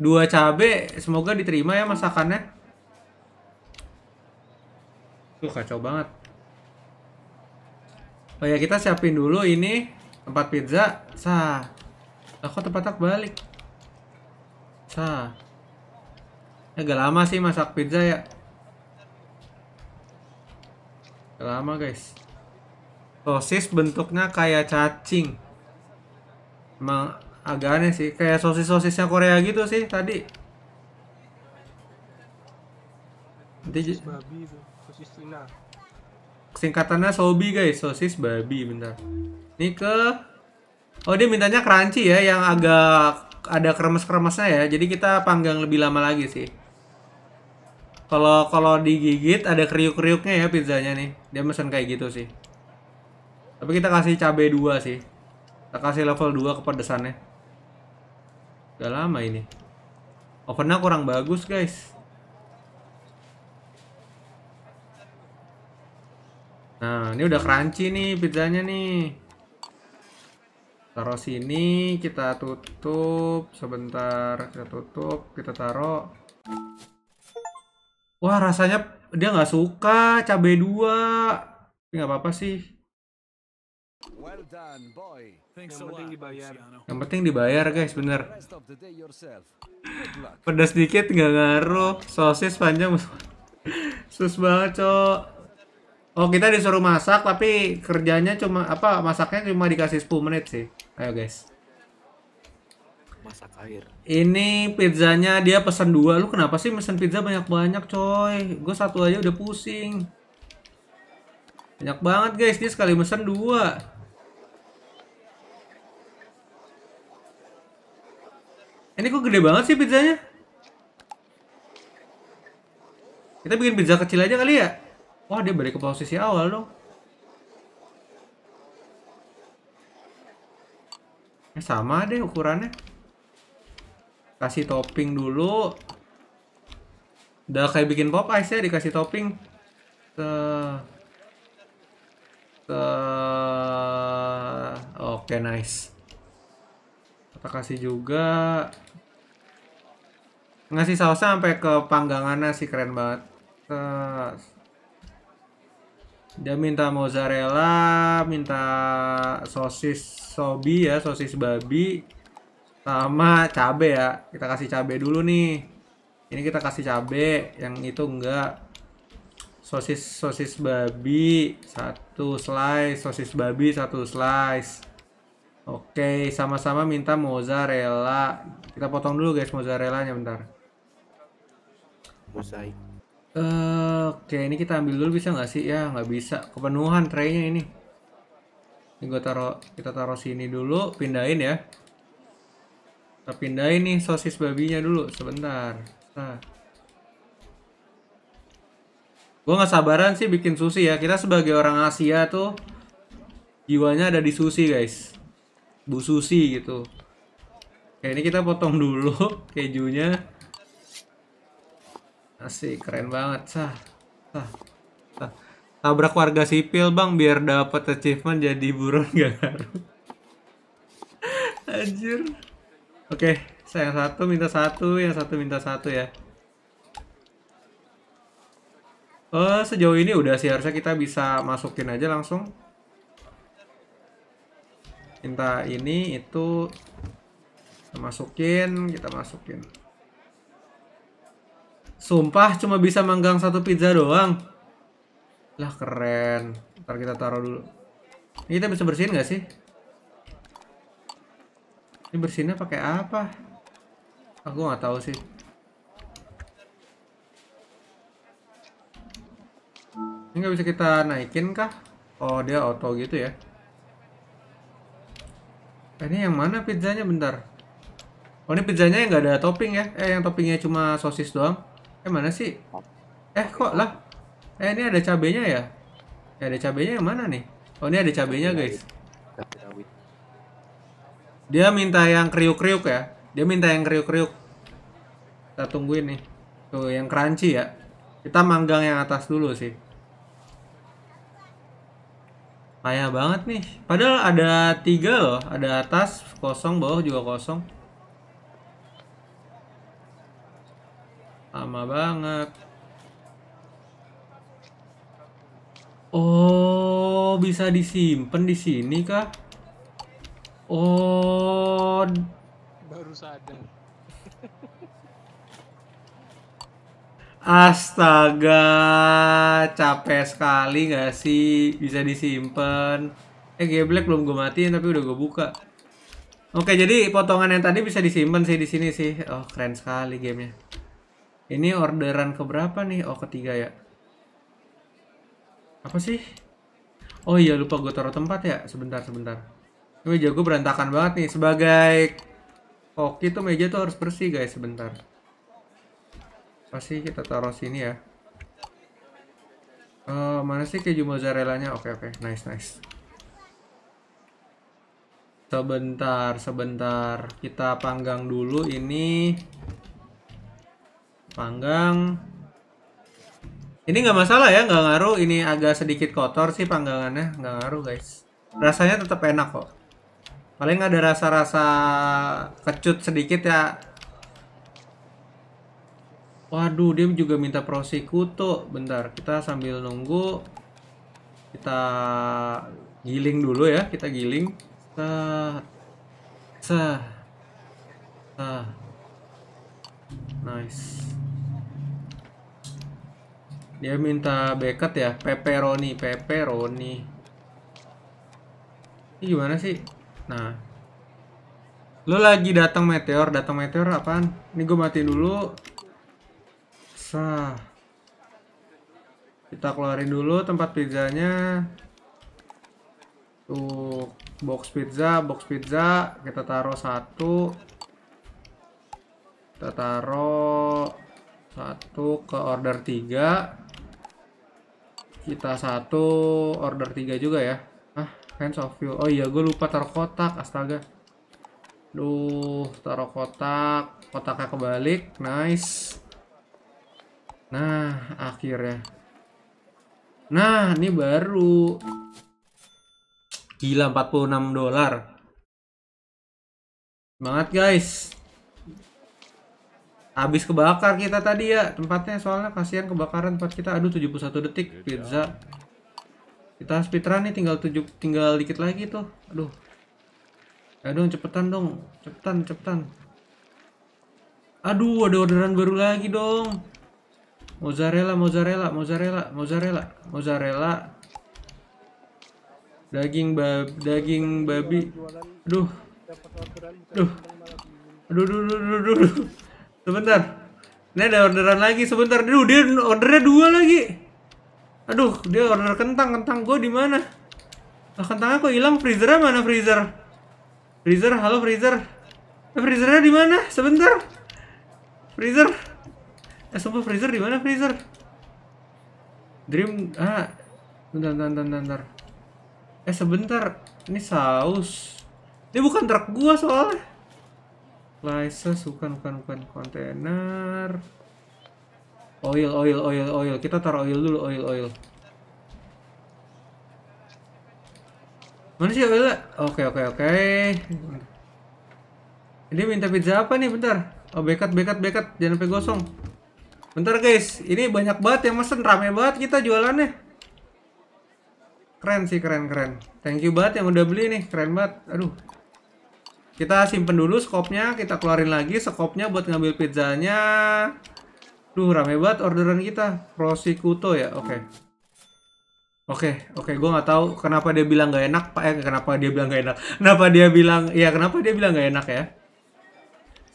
S2: dua cabe, semoga diterima ya masakannya. Tuh kacau banget. Oh ya kita siapin dulu ini tempat pizza. Sah. Aku tempat tak balik. Sah. Eh, Agak lama sih masak pizza ya. Agak lama guys. Sosis bentuknya kayak cacing. Emang agak aneh sih kayak sosis sosisnya Korea gitu sih tadi sosis babi itu sosis Cina singkatannya sobi guys sosis babi bentar ini ke oh dia mintanya crunchy ya yang agak ada kremes-kremesnya ya jadi kita panggang lebih lama lagi sih kalau kalau digigit ada kriuk-kriuknya ya pizzanya nih dia mesen kayak gitu sih tapi kita kasih cabai dua sih kita kasih level 2 kepedesannya Udah lama ini. Ovennya kurang bagus, guys. Nah, ini udah crunchy nih pizzanya nih. Taruh sini, kita tutup sebentar, kita tutup, kita taruh. Wah, rasanya dia nggak suka cabai dua. Tapi nggak apa-apa sih.
S4: Well done, boy.
S1: Yang penting dibayar.
S2: Yang penting dibayar guys, bener. Pedas sedikit nggak ngaruh, sosis panjang. [LAUGHS] Sus banget cok. Oh kita disuruh masak tapi kerjanya cuma apa masaknya cuma dikasih 10 menit sih. Ayo guys.
S1: Masak air.
S2: Ini pizzanya dia pesan dua. Lu kenapa sih pesan pizza banyak-banyak coy? Gue satu aja udah pusing. Banyak banget guys, dia sekali pesan dua. Ini kok gede banget sih pizzanya? Kita bikin pizza kecil aja kali ya? Wah, dia balik ke posisi awal dong. Eh, sama deh ukurannya. Kasih topping dulu. Udah kayak bikin pop ice ya, dikasih topping. Ke... Ke... Oke, okay, nice. Kita kasih juga ngasih sausnya sampai ke panggangannya sih keren banget Terus. dia minta mozzarella minta sosis sobi ya sosis babi sama cabe ya kita kasih cabe dulu nih ini kita kasih cabe yang itu enggak sosis sosis babi satu slice sosis babi satu slice oke sama-sama minta mozzarella kita potong dulu guys mozzarellanya bentar usai. oke eh, ini kita ambil dulu bisa nggak sih ya nggak bisa kepenuhan traynya ini ini gue taruh kita taruh sini dulu pindahin ya kita pindahin nih sosis babinya dulu sebentar nah gue nggak sabaran sih bikin sushi ya kita sebagai orang Asia tuh jiwanya ada di sushi guys bu sushi gitu kayak ini kita potong dulu [LAUGHS] kejunya Asik, keren banget. Sah. Sah. Sah. Tabrak warga sipil, Bang, biar dapat achievement jadi buron [LAUGHS] gak harus Anjir. Oke, saya yang satu minta satu, yang satu minta satu ya. Oh, sejauh ini udah sih harusnya kita bisa masukin aja langsung. Minta ini itu kita masukin, kita masukin. Sumpah cuma bisa manggang satu pizza doang. Lah keren. Ntar kita taruh dulu. Ini kita bisa bersihin gak sih? Ini bersihinnya pakai apa? Aku ah, nggak tahu sih. Ini nggak bisa kita naikin kah? Oh dia auto gitu ya. Eh, ini yang mana pizzanya bentar? Oh ini pizzanya yang nggak ada topping ya? Eh yang toppingnya cuma sosis doang. Eh mana sih? Eh kok lah? Eh ini ada cabenya ya? Ya ada cabenya yang mana nih? Oh ini ada cabenya guys. Dia minta yang kriuk-kriuk ya. Dia minta yang kriuk-kriuk. Kita tungguin nih. Tuh yang crunchy ya. Kita manggang yang atas dulu sih. Payah banget nih. Padahal ada tiga loh. Ada atas kosong, bawah juga kosong. Lama banget. Oh, bisa disimpan di sini kah? Oh, baru sadar. [LAUGHS] Astaga, capek sekali gak sih bisa disimpan? Eh, black belum gue matiin tapi udah gue buka. Oke, jadi potongan yang tadi bisa disimpan sih di sini sih. Oh, keren sekali gamenya. Ini orderan ke berapa nih? Oh, ketiga ya. Apa sih? Oh iya, lupa gue taruh tempat ya. Sebentar, sebentar. Ini gue berantakan banget nih. Sebagai koki tuh meja tuh harus bersih, guys. Sebentar. Pasti kita taruh sini ya. Uh, mana sih keju mozzarella-nya? Oke, okay, oke. Okay. Nice, nice. Sebentar, sebentar. Kita panggang dulu ini panggang ini nggak masalah ya nggak ngaruh ini agak sedikit kotor sih panggangannya nggak ngaruh guys rasanya tetap enak kok paling ada rasa-rasa kecut sedikit ya waduh dia juga minta kuto. bentar kita sambil nunggu kita giling dulu ya kita giling sah sah nice dia minta beket ya, pepperoni, pepperoni. Ini gimana sih? Nah. Lu lagi datang meteor, datang meteor apaan? Ini gue mati dulu. Sah. Kita keluarin dulu tempat pizzanya. Tuh, box pizza, box pizza. Kita taruh satu. Kita taruh satu ke order tiga kita satu order tiga juga ya ah hands of you oh iya gue lupa taruh kotak astaga duh taruh kotak kotaknya kebalik nice nah akhirnya nah ini baru gila 46 dolar semangat guys habis kebakar kita tadi ya tempatnya soalnya kasihan kebakaran tempat kita aduh 71 detik iya, pizza iya. kita speedrun nih tinggal tujuh tinggal dikit lagi tuh aduh aduh cepetan dong cepetan cepetan aduh ada orderan baru lagi dong mozzarella mozzarella mozzarella mozzarella mozzarella daging bab daging babi aduh aduh aduh aduh aduh aduh, aduh. Sebentar. Ini ada orderan lagi sebentar. Aduh, dia ordernya dua lagi. Aduh, dia order kentang. Kentang gue di mana? Ah, kentangnya kok hilang? freezer mana freezer? Freezer, halo freezer. Eh, freezernya di mana? Sebentar. Freezer. Eh, sumpah freezer di mana freezer? Dream ah bentar bentar bentar, bentar. Eh sebentar, ini saus. Ini bukan truk gua soalnya. License bukan bukan bukan kontainer. Oil oil oil oil. Kita taruh oil dulu oil oil. Mana sih oilnya? Oke oke oke. Ini minta pizza apa nih? Bentar. Oh bekat bekat bekat. Jangan sampai gosong. Bentar guys. Ini banyak banget yang mesen. Rame banget kita jualannya. Keren sih keren keren. Thank you banget yang udah beli nih. Keren banget. Aduh. Kita simpen dulu skopnya, kita keluarin lagi skopnya buat ngambil pizzanya. Duh, rame banget orderan kita. prosecuto ya, oke. Okay. Oke, okay, oke, okay. gue nggak tahu kenapa dia bilang nggak enak, pak. Eh, kenapa dia bilang nggak enak? Kenapa dia bilang, ya kenapa dia bilang nggak enak ya?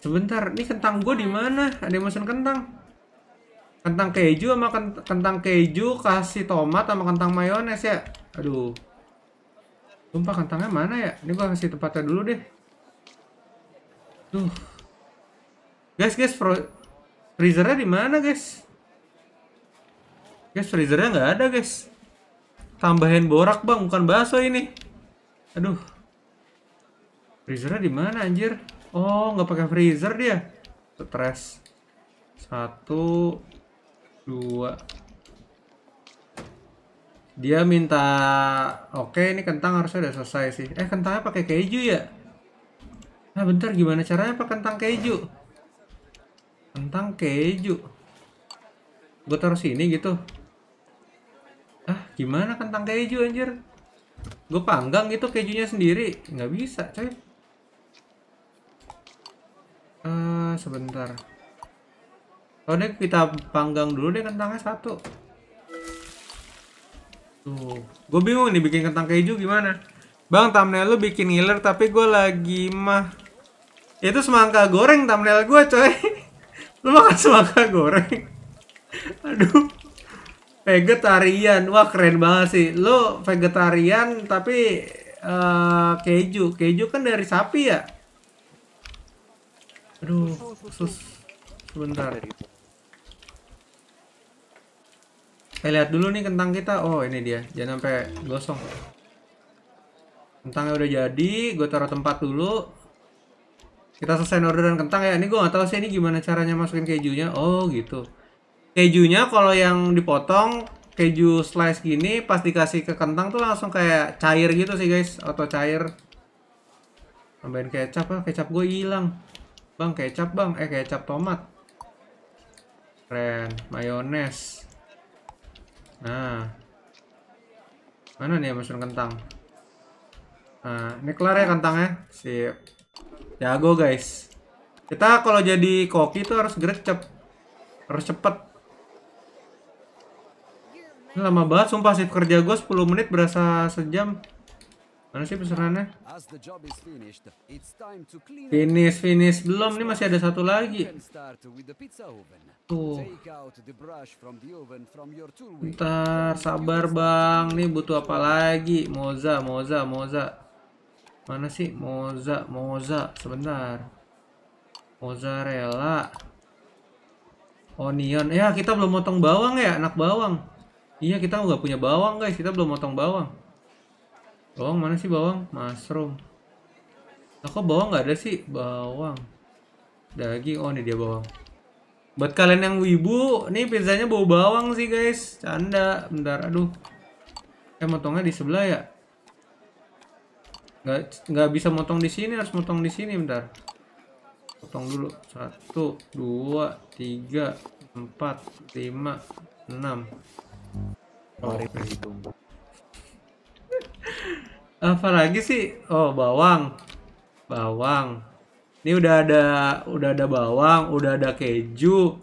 S2: Sebentar, ini kentang gue di mana? Ada yang kentang? Kentang keju sama kentang keju kasih tomat sama kentang mayones ya? Aduh, Sumpah kentangnya mana ya? Ini gue kasih tempatnya dulu deh. Guys, guys, freezernya di mana, guys? Guys, freezernya nggak ada, guys. Tambahin borak, Bang, bukan bakso ini. Aduh. Freezernya di mana, anjir? Oh, nggak pakai freezer dia. Stres. Satu, dua. Dia minta, oke ini kentang harusnya udah selesai sih. Eh kentangnya pakai keju ya? Nah bentar gimana caranya pak kentang keju? Kentang keju. Gue taruh sini gitu. Ah gimana kentang keju anjir? Gue panggang gitu kejunya sendiri. Nggak bisa coy. Uh, sebentar. Oh deh kita panggang dulu deh kentangnya satu. Tuh, gue bingung nih bikin kentang keju gimana. Bang, thumbnail lu bikin ngiler tapi gue lagi mah itu semangka goreng thumbnail gue coy. [LAUGHS] Lu makan semangka goreng. Aduh. Vegetarian. Wah keren banget sih. Lu vegetarian tapi uh, keju. Keju kan dari sapi ya? Aduh, sus. Sebentar. Saya lihat dulu nih kentang kita. Oh, ini dia. Jangan sampai gosong. Kentangnya udah jadi, gue taruh tempat dulu kita selesai dan kentang ya ini gue gak tahu sih ini gimana caranya masukin kejunya oh gitu kejunya kalau yang dipotong keju slice gini pas dikasih ke kentang tuh langsung kayak cair gitu sih guys atau cair tambahin kecap ah kecap gue hilang bang kecap bang eh kecap tomat keren mayones nah mana nih masukin kentang nah ini kelar ya kentangnya sip Jago guys. Kita kalau jadi koki itu harus gercep. Harus cepet. Ini lama banget sumpah shift kerja gue 10 menit berasa sejam. Mana sih pesanannya?
S4: Finish, finish. Belum, ini masih ada satu lagi. Tuh.
S2: Ntar, sabar bang. Nih butuh apa lagi? Moza, Moza, Moza. Mana sih moza, moza sebentar. Mozzarella. Onion. Ya, kita belum motong bawang ya, anak bawang. Iya, kita nggak punya bawang, guys. Kita belum motong bawang. Bawang mana sih bawang? Mushroom. Nah, kok bawang nggak ada sih? Bawang. Daging. Oh, ini dia bawang. Buat kalian yang wibu, nih pizzanya bau bawang sih, guys. Canda. Bentar, aduh. Eh, motongnya di sebelah ya? nggak nggak bisa motong di sini harus motong di sini bentar potong dulu satu dua tiga empat lima enam [LAUGHS] apa lagi sih oh bawang bawang ini udah ada udah ada bawang udah ada keju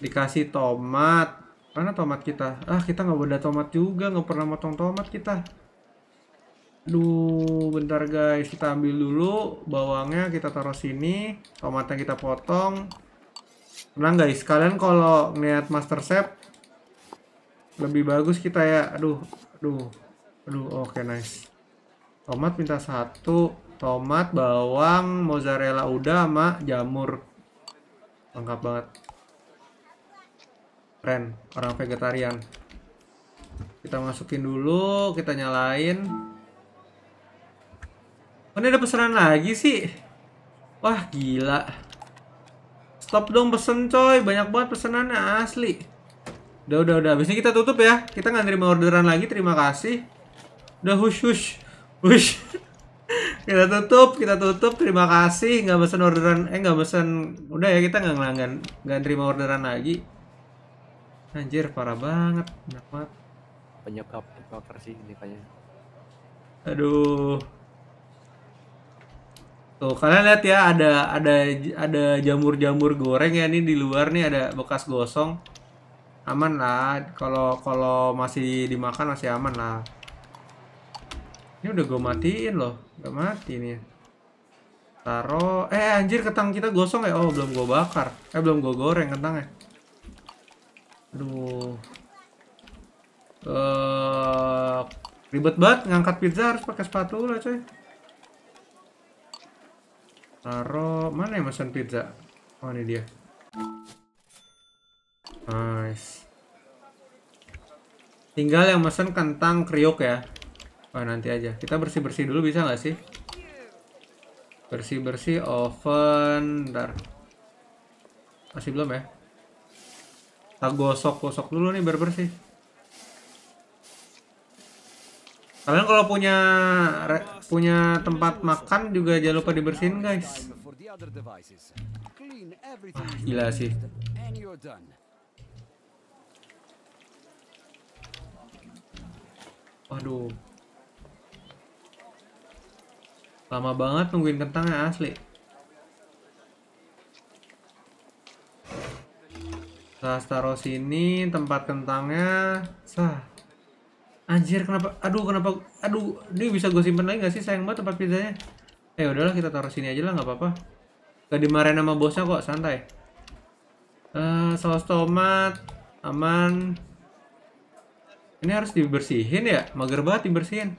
S2: dikasih tomat mana tomat kita ah kita nggak ada tomat juga nggak pernah motong tomat kita aduh bentar guys, kita ambil dulu bawangnya, kita taruh sini, tomatnya kita potong. Tenang guys, kalian kalau ngeliat master chef lebih bagus kita ya. Aduh, aduh, aduh, oke okay, nice. Tomat minta satu, tomat, bawang, mozzarella udah sama jamur. Lengkap banget. Keren, orang vegetarian. Kita masukin dulu, kita nyalain. Ini ada pesanan lagi sih? Wah, gila. Stop dong pesen coy, banyak banget pesanannya asli. Udah, udah, udah. Abis ini kita tutup ya. Kita nggak nerima orderan lagi, terima kasih. Udah hush, hush. Hush. [LAUGHS] kita tutup, kita tutup. Terima kasih. Nggak pesen orderan. Eh, nggak pesen. Udah ya, kita nggak ngelanggan. Nggak nerima orderan lagi. Anjir, parah banget. Banyak banget. Penyokap, penyokap sih ini kayaknya. Aduh. Tuh, kalian lihat ya ada ada ada jamur-jamur goreng ya ini di luar nih ada bekas gosong. Aman lah. Kalau kalau masih dimakan masih aman lah. Ini udah gue matiin loh. Gak mati nih. taro Eh anjir ketang kita gosong ya. Oh, belum gue bakar. Eh belum gue goreng kentangnya. Aduh. Eh ribet banget ngangkat pizza harus pakai sepatu lah coy. Taruh mana yang pesan pizza? Oh ini dia. Nice. Tinggal yang pesan kentang kriuk ya. Wah oh, nanti aja. Kita bersih bersih dulu bisa nggak sih? Bersih bersih oven. Ntar. Masih belum ya? Kita gosok-gosok dulu nih biar bersih. Kalian kalau punya punya tempat makan juga jangan lupa dibersihin guys
S4: ah, gila sih
S2: waduh lama banget nungguin kentangnya asli Sah taruh sini tempat kentangnya sah Anjir kenapa? Aduh kenapa? Aduh ini bisa gue simpen lagi gak sih? Sayang banget tempat pizzanya. Eh udahlah kita taruh sini aja lah nggak apa-apa. Gak dimarahin sama bosnya kok santai. Uh, saus tomat aman. Ini harus dibersihin ya? Mager banget dibersihin.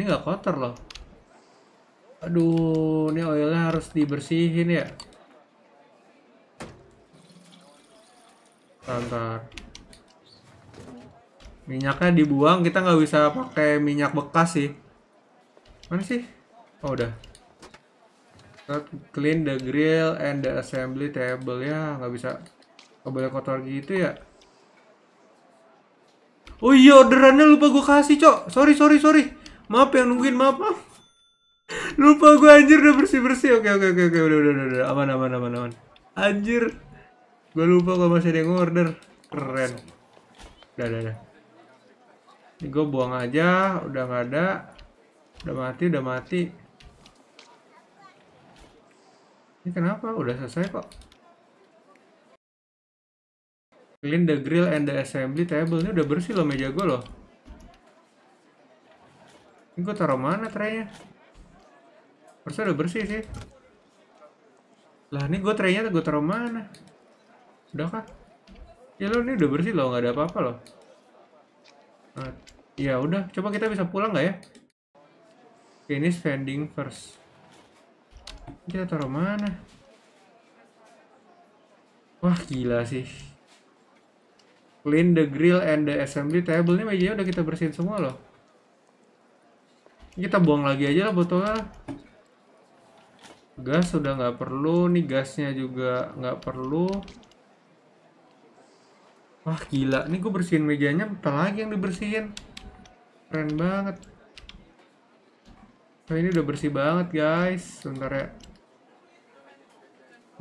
S2: Ini nggak kotor loh. Aduh, ini oilnya harus dibersihin ya. Tantar minyaknya dibuang kita nggak bisa pakai minyak bekas sih mana sih oh udah clean the grill and the assembly table ya nggak bisa nggak boleh kotor gitu ya oh iya orderannya lupa gue kasih cok sorry sorry sorry maaf yang nungguin maaf maaf [LAUGHS] lupa gue anjir udah bersih bersih oke oke oke oke udah udah udah, udah. aman aman aman aman anjir gue lupa gue masih ada yang order keren udah udah udah ini gue buang aja udah nggak ada udah mati udah mati ini kenapa udah selesai kok clean the grill and the assembly table ini udah bersih loh meja gue loh ini gue taruh mana traynya harusnya udah bersih sih lah ini gue traynya gue taruh mana udah kah ya lo ini udah bersih loh nggak ada apa-apa loh Mati. Nah, ya udah coba kita bisa pulang nggak ya Finish vending first kita taruh mana wah gila sih clean the grill and the assembly table ini mejanya udah kita bersihin semua loh kita buang lagi aja lah botolnya gas sudah nggak perlu nih gasnya juga nggak perlu wah gila nih gue bersihin mejanya bentar lagi yang dibersihin keren banget nah ini udah bersih banget guys sebentar ya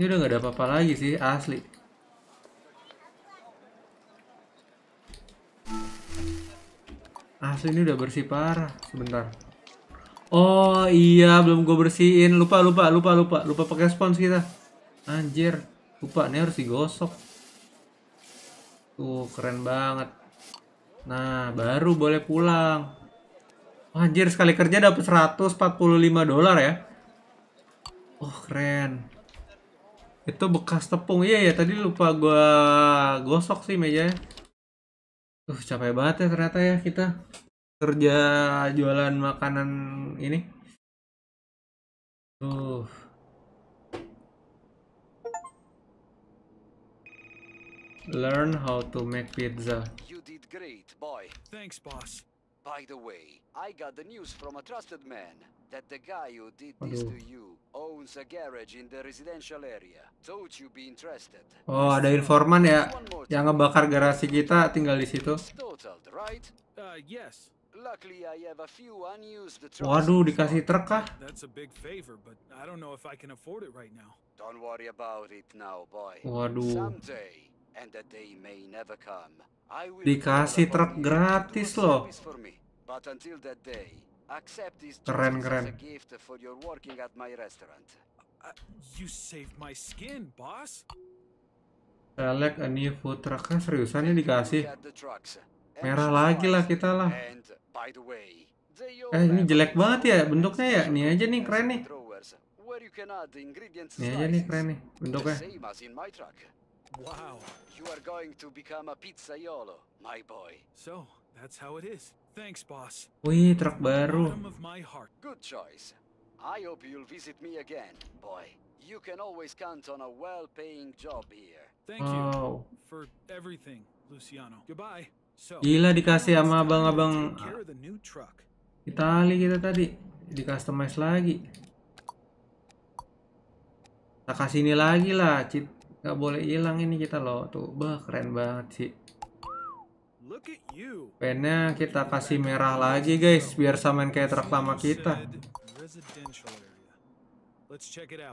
S2: ini udah nggak ada apa-apa lagi sih asli asli ini udah bersih parah sebentar Oh iya belum gue bersihin lupa lupa lupa lupa lupa pakai spons kita anjir lupa ini harus digosok tuh keren banget Nah, baru boleh pulang. Anjir, sekali kerja dapat 145 dolar ya. Oh, keren. Itu bekas tepung. Iya ya, tadi lupa gue gosok sih meja Uh, capek banget ya ternyata ya kita kerja jualan makanan ini. Uh. Learn how to make pizza. You did
S3: great boy. Thanks,
S4: boss. By the way, I got the news from a trusted man that the guy who did this to you owns a garage in the residential area. Thought you'd be interested.
S2: Oh, ada informan ya yang ngebakar garasi kita tinggal di situ. Waduh, dikasih truk kah?
S3: Waduh.
S4: Dikasih truk gratis loh. Keren keren.
S2: Select uh, a new food truck kan ini dikasih. Merah lagi lah kita lah. Eh ini jelek banget ya bentuknya ya. ini aja nih keren nih.
S4: Ini aja nih keren nih bentuknya. Wow. You are going to become a pizzaiolo, my boy. So, that's how it is. Thanks, boss. Wih, truk baru. Good choice. I hope you'll visit me again, boy. You can always
S2: count on a well-paying job here. Thank you for everything, Luciano. Goodbye. Gila dikasih sama abang-abang Itali kita tadi di customize lagi. Kita kasih ini lagi lah, cip nggak boleh hilang ini kita loh tuh bah keren banget sih pennya kita kasih merah lagi guys biar samain kayak truk lama kita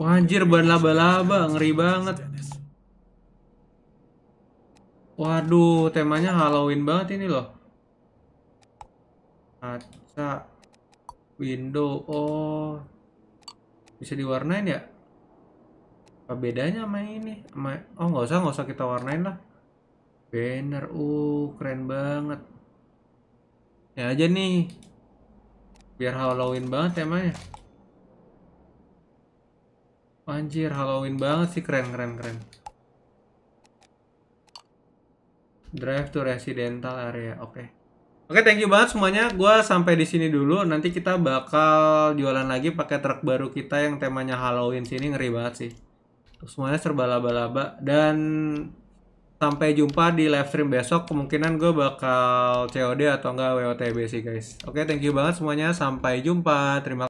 S1: Wah, anjir ban
S2: laba-laba ngeri banget waduh temanya Halloween banget ini loh kaca window oh bisa diwarnain ya apa bedanya sama ini sama oh nggak usah nggak usah kita warnain lah banner uh keren banget ya aja nih biar Halloween banget temanya anjir Halloween banget sih keren keren keren drive to residential area oke okay. Oke, okay, thank you banget semuanya. Gua sampai di sini dulu. Nanti kita bakal jualan lagi pakai truk baru kita yang temanya Halloween sini ngeri banget sih semuanya serba laba-laba dan sampai jumpa di live stream besok kemungkinan gue bakal COD atau enggak WOTB sih guys oke okay, thank you banget semuanya sampai jumpa terima